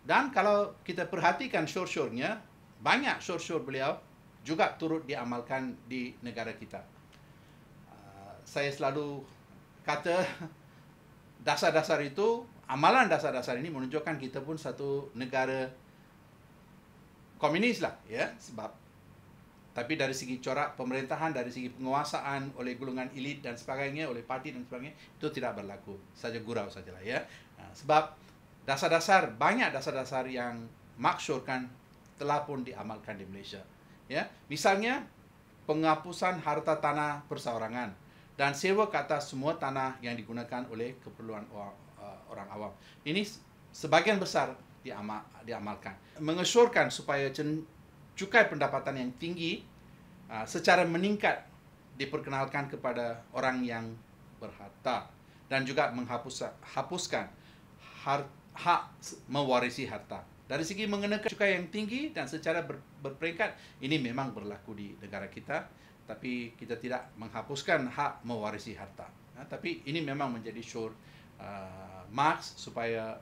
Dan kalau kita perhatikan syur-syurnya, banyak syur-syur beliau juga turut diamalkan di negara kita. Ah, saya selalu kata dasar-dasar itu, amalan dasar-dasar ini menunjukkan kita pun satu negara komunis lah ya sebab tapi dari segi corak pemerintahan dari segi penguasaan oleh golongan elit dan sebagainya oleh parti dan sebagainya itu tidak berlaku saja gurau sajalah ya sebab dasar-dasar banyak dasar-dasar yang maksurkan telah pun diamalkan di Malaysia ya misalnya penghapusan harta tanah perseorangan dan sewa ke atas semua tanah yang digunakan oleh keperluan orang, uh, orang awam ini sebagian besar diamal, diamalkan. Mengesyorkan supaya cen, cukai pendapatan yang tinggi uh, secara meningkat diperkenalkan kepada orang yang berharta dan juga menghapuskan har, hak mewarisi harta. Dari segi mengenai cukai yang tinggi dan secara ber, berperingkat ini memang berlaku di negara kita tapi kita tidak menghapuskan hak mewarisi harta. Ya, tapi ini memang menjadi sure uh, ah, marks supaya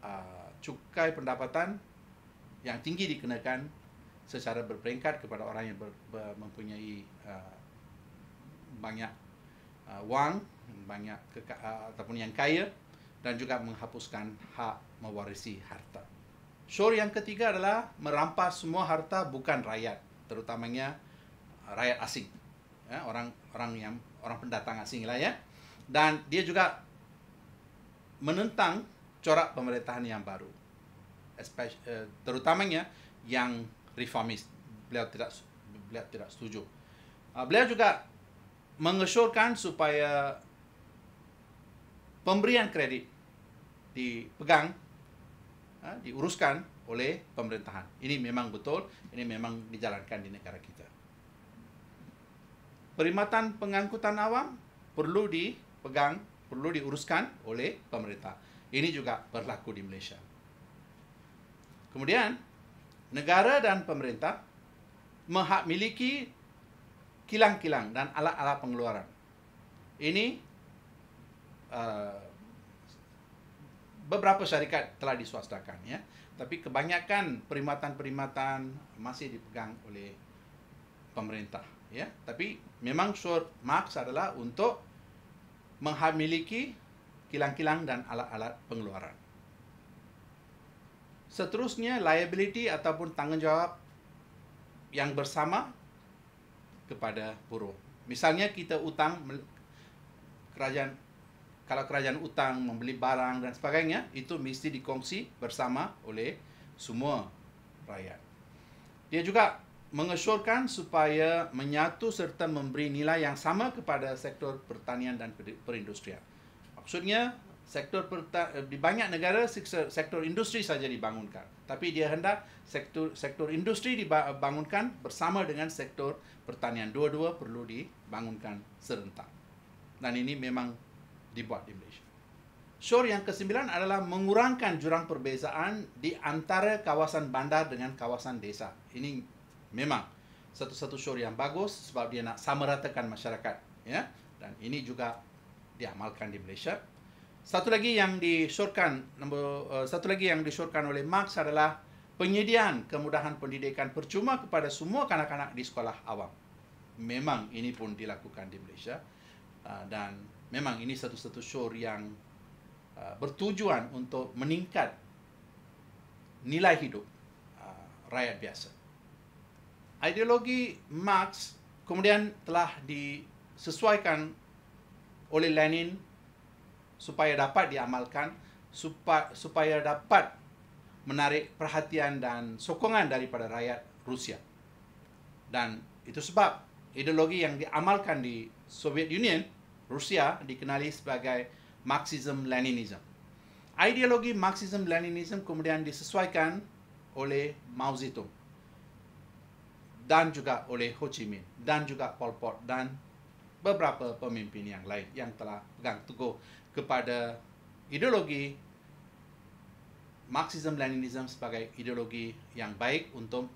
uh, cukai pendapatan yang tinggi dikenakan secara berperingkat kepada orang yang ber, ber, mempunyai uh, banyak uh, wang, banyak keka, uh, ataupun yang kaya dan juga menghapuskan hak mewarisi harta. Syur yang ketiga adalah merampas semua harta bukan rakyat, terutamanya rakyat asing. Ya, orang orang yang orang pendatang asing lah ya. Dan dia juga menentang corak pemerintahan yang baru. Eh, terutamanya yang reformis. Beliau tidak beliau tidak setuju. Ah, beliau juga mengesyorkan supaya pemberian kredit dipegang ah, diuruskan oleh pemerintahan. Ini memang betul, ini memang dijalankan di negara kita. Perkhidmatan pengangkutan awam perlu dipegang, perlu diuruskan oleh pemerintah. Ini juga berlaku di Malaysia. Kemudian, negara dan pemerintah menghak miliki kilang-kilang dan alat-alat pengeluaran. Ini uh, beberapa syarikat telah diswastakan ya. Tapi kebanyakan perkhidmatan-perkhidmatan masih dipegang oleh pemerintah ya. Tapi memang short marks adalah untuk menghamiliki kilang-kilang dan alat-alat pengeluaran. Seterusnya, liability ataupun tanggungjawab yang bersama kepada buruh. Misalnya kita utang kerajaan kalau kerajaan utang membeli barang dan sebagainya, itu mesti dikongsi bersama oleh semua rakyat. Dia juga mengesyorkan supaya menyatu serta memberi nilai yang sama kepada sektor pertanian dan perindustrian maksudnya sektor perta- eh, di banyak negara sektor industri saja dibangunkan tapi dia hendak sektor sektor industri dibangunkan bersama dengan sektor pertanian dua-dua perlu dibangunkan serentak dan ini memang dibuat di Malaysia Shore yang kesembilan adalah mengurangkan jurang perbezaan di antara kawasan bandar dengan kawasan desa. Ini memang satu-satu shore yang bagus sebab dia nak sama masyarakat. Ya? Dan ini juga diamalkan di Malaysia. Satu lagi yang disyorkan nombor uh, satu lagi yang disyorkan oleh Marx adalah penyediaan kemudahan pendidikan percuma kepada semua kanak-kanak di sekolah awam. Memang ini pun dilakukan di Malaysia uh, dan memang ini satu-satu syor yang uh, bertujuan untuk meningkat nilai hidup uh, rakyat biasa. Ideologi Marx kemudian telah disesuaikan oleh Lenin supaya dapat diamalkan supaya dapat menarik perhatian dan sokongan daripada rakyat Rusia. Dan itu sebab ideologi yang diamalkan di Soviet Union, Rusia dikenali sebagai Marxism Leninism. Ideologi Marxism Leninism kemudian disesuaikan oleh Mao Zedong dan juga oleh Ho Chi Minh dan juga Pol Pot dan beberapa pemimpin yang lain yang telah pegang teguh kepada ideologi Marxism-Leninism sebagai ideologi yang baik untuk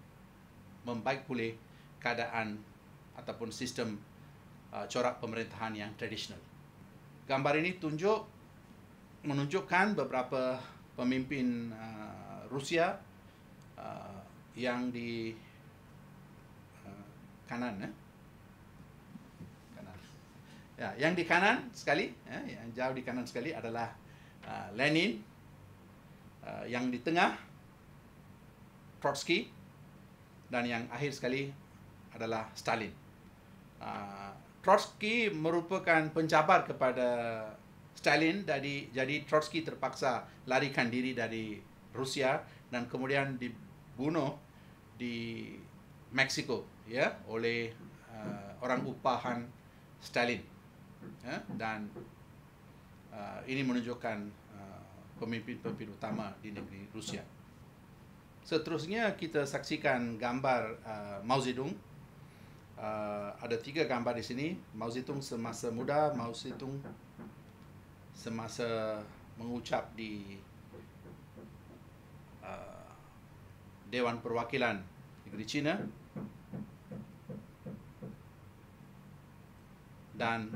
membaik pulih keadaan ataupun sistem uh, corak pemerintahan yang tradisional. Gambar ini tunjuk menunjukkan beberapa pemimpin uh, Rusia uh, yang di uh, kanan eh? Ya, yang di kanan sekali, ya, yang jauh di kanan sekali adalah uh, Lenin. Uh, yang di tengah Trotsky dan yang akhir sekali adalah Stalin. Uh, Trotsky merupakan pencabar kepada Stalin jadi jadi Trotsky terpaksa larikan diri dari Rusia dan kemudian dibunuh di Meksiko ya oleh uh, orang upahan Stalin ya, dan uh, ini menunjukkan uh, pemimpin-pemimpin utama di negeri Rusia. Seterusnya kita saksikan gambar uh, Mao Zedong. Uh, ada tiga gambar di sini. Mao Zedong semasa muda, Mao Zedong semasa mengucap di uh, Dewan Perwakilan Negeri China dan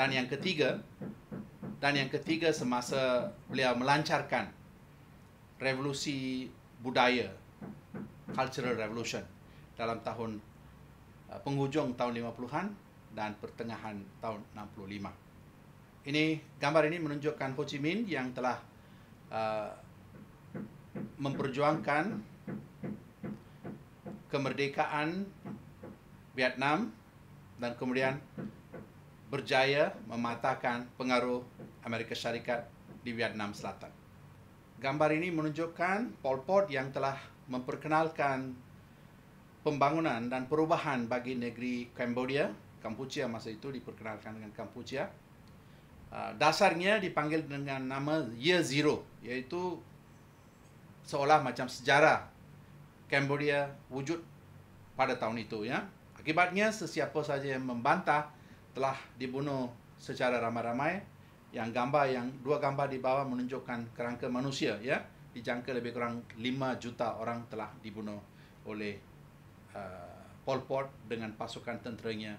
dan yang ketiga dan yang ketiga semasa beliau melancarkan revolusi budaya cultural revolution dalam tahun uh, penghujung tahun 50-an dan pertengahan tahun 65. Ini gambar ini menunjukkan Ho Chi Minh yang telah uh, memperjuangkan kemerdekaan Vietnam dan kemudian berjaya mematahkan pengaruh Amerika Syarikat di Vietnam Selatan. Gambar ini menunjukkan Pol Pot yang telah memperkenalkan pembangunan dan perubahan bagi negeri Kambodia, Kampuchea masa itu diperkenalkan dengan Kampuchea. Ah, dasarnya dipanggil dengan nama Year Zero, iaitu seolah macam sejarah Kambodia wujud pada tahun itu. Ya. Akibatnya sesiapa saja yang membantah telah dibunuh secara ramai-ramai yang gambar yang dua gambar di bawah menunjukkan kerangka manusia ya dijangka lebih kurang 5 juta orang telah dibunuh oleh uh, Pol Pot dengan pasukan tenteranya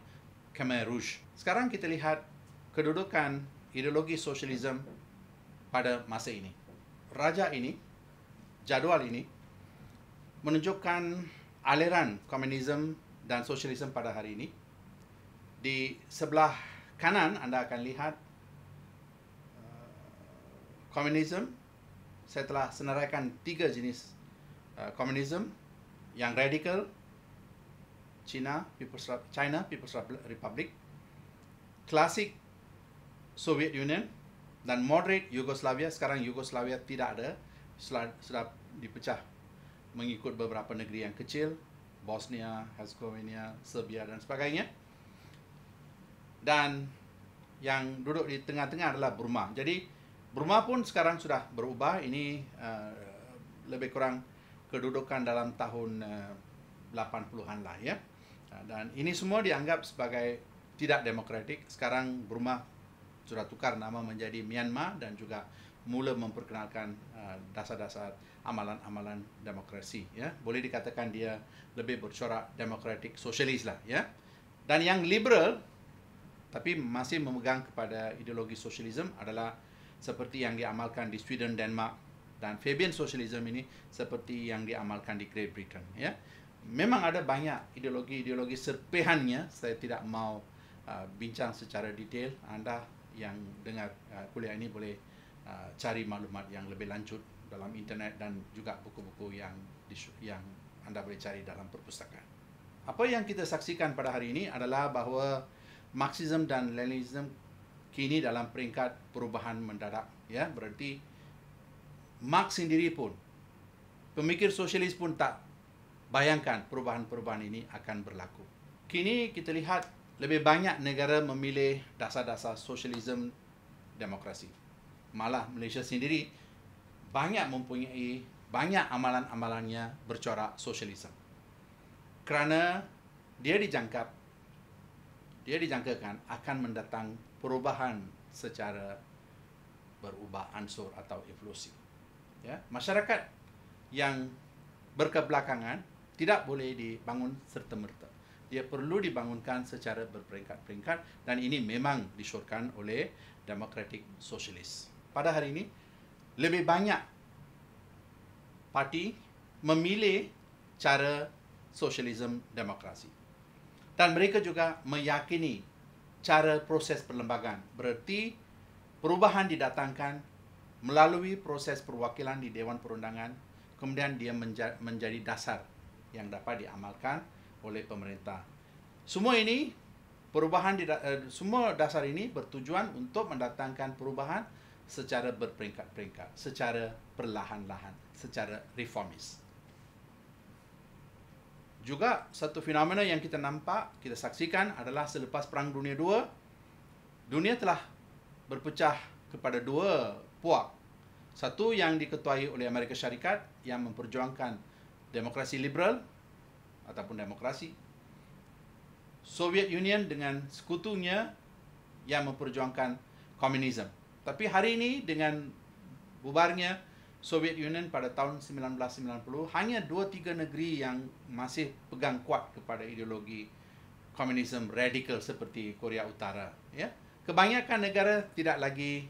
Khmer Rouge. Sekarang kita lihat kedudukan ideologi sosialisme pada masa ini. Raja ini, jadual ini menunjukkan aliran komunisme dan sosialisme pada hari ini di sebelah kanan anda akan lihat komunisme. Uh, Saya telah senaraikan tiga jenis komunisme uh, yang radikal China People's China People's Republic, klasik Soviet Union dan moderate Yugoslavia. Sekarang Yugoslavia tidak ada sudah, sudah dipecah mengikut beberapa negeri yang kecil Bosnia, Herzegovina, Serbia dan sebagainya dan yang duduk di tengah-tengah adalah Burma. Jadi Burma pun sekarang sudah berubah. Ini uh, lebih kurang kedudukan dalam tahun uh, eh, 80-an lah ya. Eh, dan ini semua dianggap sebagai tidak demokratik. Sekarang Burma sudah tukar nama menjadi Myanmar dan juga mula memperkenalkan uh, dasar-dasar amalan-amalan demokrasi ya. Boleh dikatakan dia lebih bercorak demokratik sosialis lah ya. Dan yang liberal tapi masih memegang kepada ideologi sosialisme adalah seperti yang diamalkan di Sweden, Denmark dan Fabian Socialism ini seperti yang diamalkan di Great Britain. Ya. Memang ada banyak ideologi-ideologi serpehannya, saya tidak mau uh, bincang secara detail, anda yang dengar uh, kuliah ini boleh uh, cari maklumat yang lebih lanjut dalam internet dan juga buku-buku yang yang anda boleh cari dalam perpustakaan. Apa yang kita saksikan pada hari ini adalah bahawa Marxism dan Leninism kini dalam peringkat perubahan mendadak. Ya, berarti Marx sendiri pun, pemikir sosialis pun tak bayangkan perubahan-perubahan ini akan berlaku. Kini kita lihat lebih banyak negara memilih dasar-dasar sosialisme demokrasi. Malah Malaysia sendiri banyak mempunyai banyak amalan-amalannya bercorak sosialisme. Kerana dia dijangkap dia dijangkakan akan mendatang perubahan secara berubah ansur atau evolusi. Ya, masyarakat yang berkebelakangan tidak boleh dibangun serta-merta. Dia perlu dibangunkan secara berperingkat-peringkat dan ini memang disyorkan oleh Democratic Socialist. Pada hari ini, lebih banyak parti memilih cara sosialisme demokrasi dan mereka juga meyakini cara proses perlembagaan. bererti perubahan didatangkan melalui proses perwakilan di Dewan Perundangan kemudian dia menja- menjadi dasar yang dapat diamalkan oleh pemerintah. Semua ini perubahan di uh, eh, semua dasar ini bertujuan untuk mendatangkan perubahan secara berperingkat-peringkat, secara perlahan-lahan, secara reformis. Juga satu fenomena yang kita nampak, kita saksikan adalah selepas Perang Dunia II, dunia telah berpecah kepada dua puak. Satu yang diketuai oleh Amerika Syarikat yang memperjuangkan demokrasi liberal ataupun demokrasi. Soviet Union dengan sekutunya yang memperjuangkan komunisme. Tapi hari ini dengan bubarnya Soviet Union pada tahun 1990 hanya dua tiga negeri yang masih pegang kuat kepada ideologi komunisme radikal seperti Korea Utara ya kebanyakan negara tidak lagi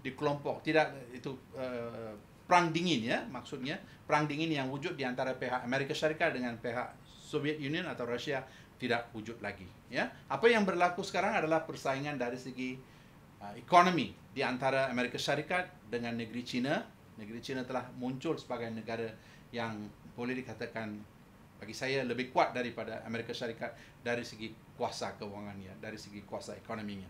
dikelompok tidak itu uh, perang dingin ya maksudnya perang dingin yang wujud di antara pihak Amerika Syarikat dengan pihak Soviet Union atau Rusia tidak wujud lagi ya apa yang berlaku sekarang adalah persaingan dari segi uh, ekonomi di antara Amerika Syarikat dengan negeri China negeri China telah muncul sebagai negara yang boleh dikatakan bagi saya lebih kuat daripada Amerika Syarikat dari segi kuasa kewangannya, dari segi kuasa ekonominya.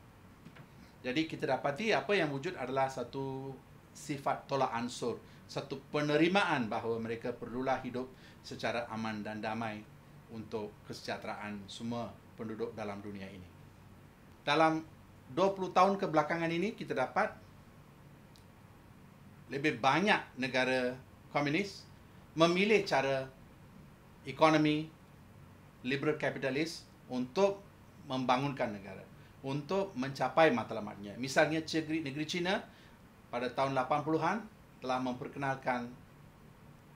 Jadi kita dapati apa yang wujud adalah satu sifat tolak ansur, satu penerimaan bahawa mereka perlulah hidup secara aman dan damai untuk kesejahteraan semua penduduk dalam dunia ini. Dalam 20 tahun kebelakangan ini kita dapat lebih banyak negara komunis memilih cara ekonomi liberal kapitalis untuk membangunkan negara untuk mencapai matlamatnya. Misalnya negeri China pada tahun 80-an telah memperkenalkan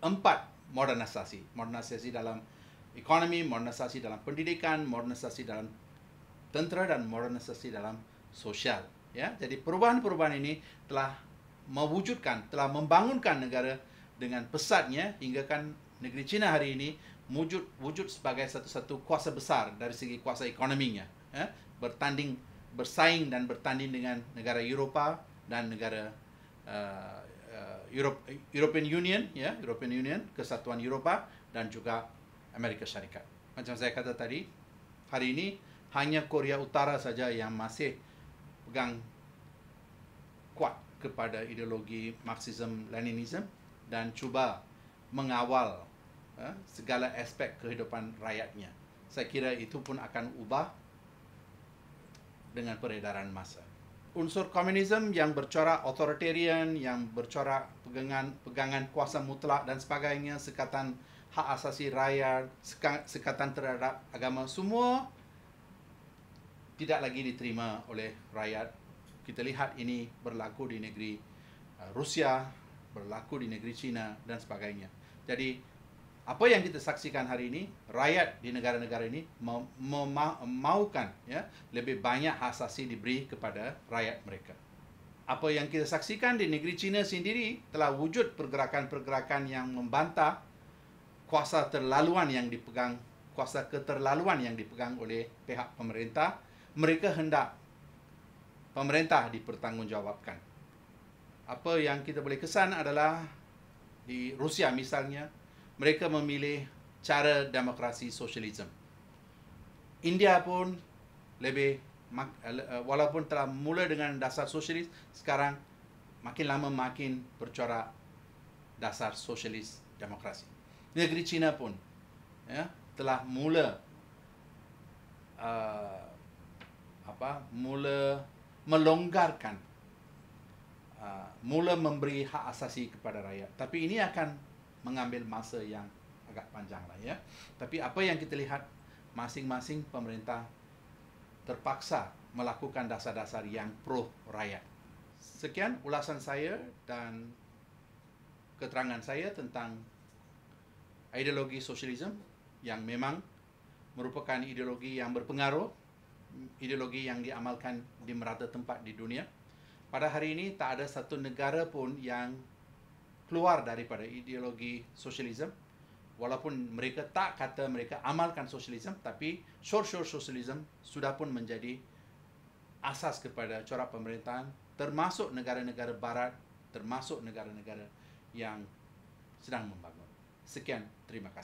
empat modernisasi. Modernisasi dalam ekonomi, modernisasi dalam pendidikan, modernisasi dalam tentera dan modernisasi dalam sosial. Ya, jadi perubahan-perubahan ini telah mewujudkan telah membangunkan negara dengan pesatnya hingga kan negeri China hari ini wujud wujud sebagai satu-satu kuasa besar dari segi kuasa ekonominya eh? bertanding bersaing dan bertanding dengan negara Eropah dan negara uh, uh, Europe, European Union ya yeah? European Union kesatuan Eropah dan juga Amerika Syarikat macam saya kata tadi hari ini hanya Korea Utara saja yang masih pegang kepada ideologi Marxism-Leninism dan cuba mengawal eh, segala aspek kehidupan rakyatnya. Saya kira itu pun akan ubah dengan peredaran masa. Unsur komunisme yang bercorak authoritarian, yang bercorak pegangan, pegangan kuasa mutlak dan sebagainya, sekatan hak asasi rakyat, sekatan terhadap agama, semua tidak lagi diterima oleh rakyat kita lihat ini berlaku di negeri uh, Rusia, berlaku di negeri China dan sebagainya. Jadi apa yang kita saksikan hari ini, rakyat di negara-negara ini memaukan ya, lebih banyak hak asasi diberi kepada rakyat mereka. Apa yang kita saksikan di negeri China sendiri telah wujud pergerakan-pergerakan yang membantah kuasa terlaluan yang dipegang kuasa keterlaluan yang dipegang oleh pihak pemerintah mereka hendak pemerintah dipertanggungjawabkan. Apa yang kita boleh kesan adalah di Rusia misalnya, mereka memilih cara demokrasi sosialisme. India pun lebih eh, walaupun telah mula dengan dasar sosialis, sekarang makin lama makin bercorak dasar sosialis demokrasi. Negeri China pun ya, telah mula uh, apa mula melonggarkan uh, mula memberi hak asasi kepada rakyat tapi ini akan mengambil masa yang agak panjang lah ya tapi apa yang kita lihat masing-masing pemerintah terpaksa melakukan dasar-dasar yang pro rakyat sekian ulasan saya dan keterangan saya tentang ideologi sosialisme yang memang merupakan ideologi yang berpengaruh ideologi yang diamalkan di merata tempat di dunia. Pada hari ini tak ada satu negara pun yang keluar daripada ideologi sosialisme. Walaupun mereka tak kata mereka amalkan sosialisme tapi sure-sure sosialisme sudah pun menjadi asas kepada corak pemerintahan termasuk negara-negara barat, termasuk negara-negara yang sedang membangun. Sekian, terima kasih.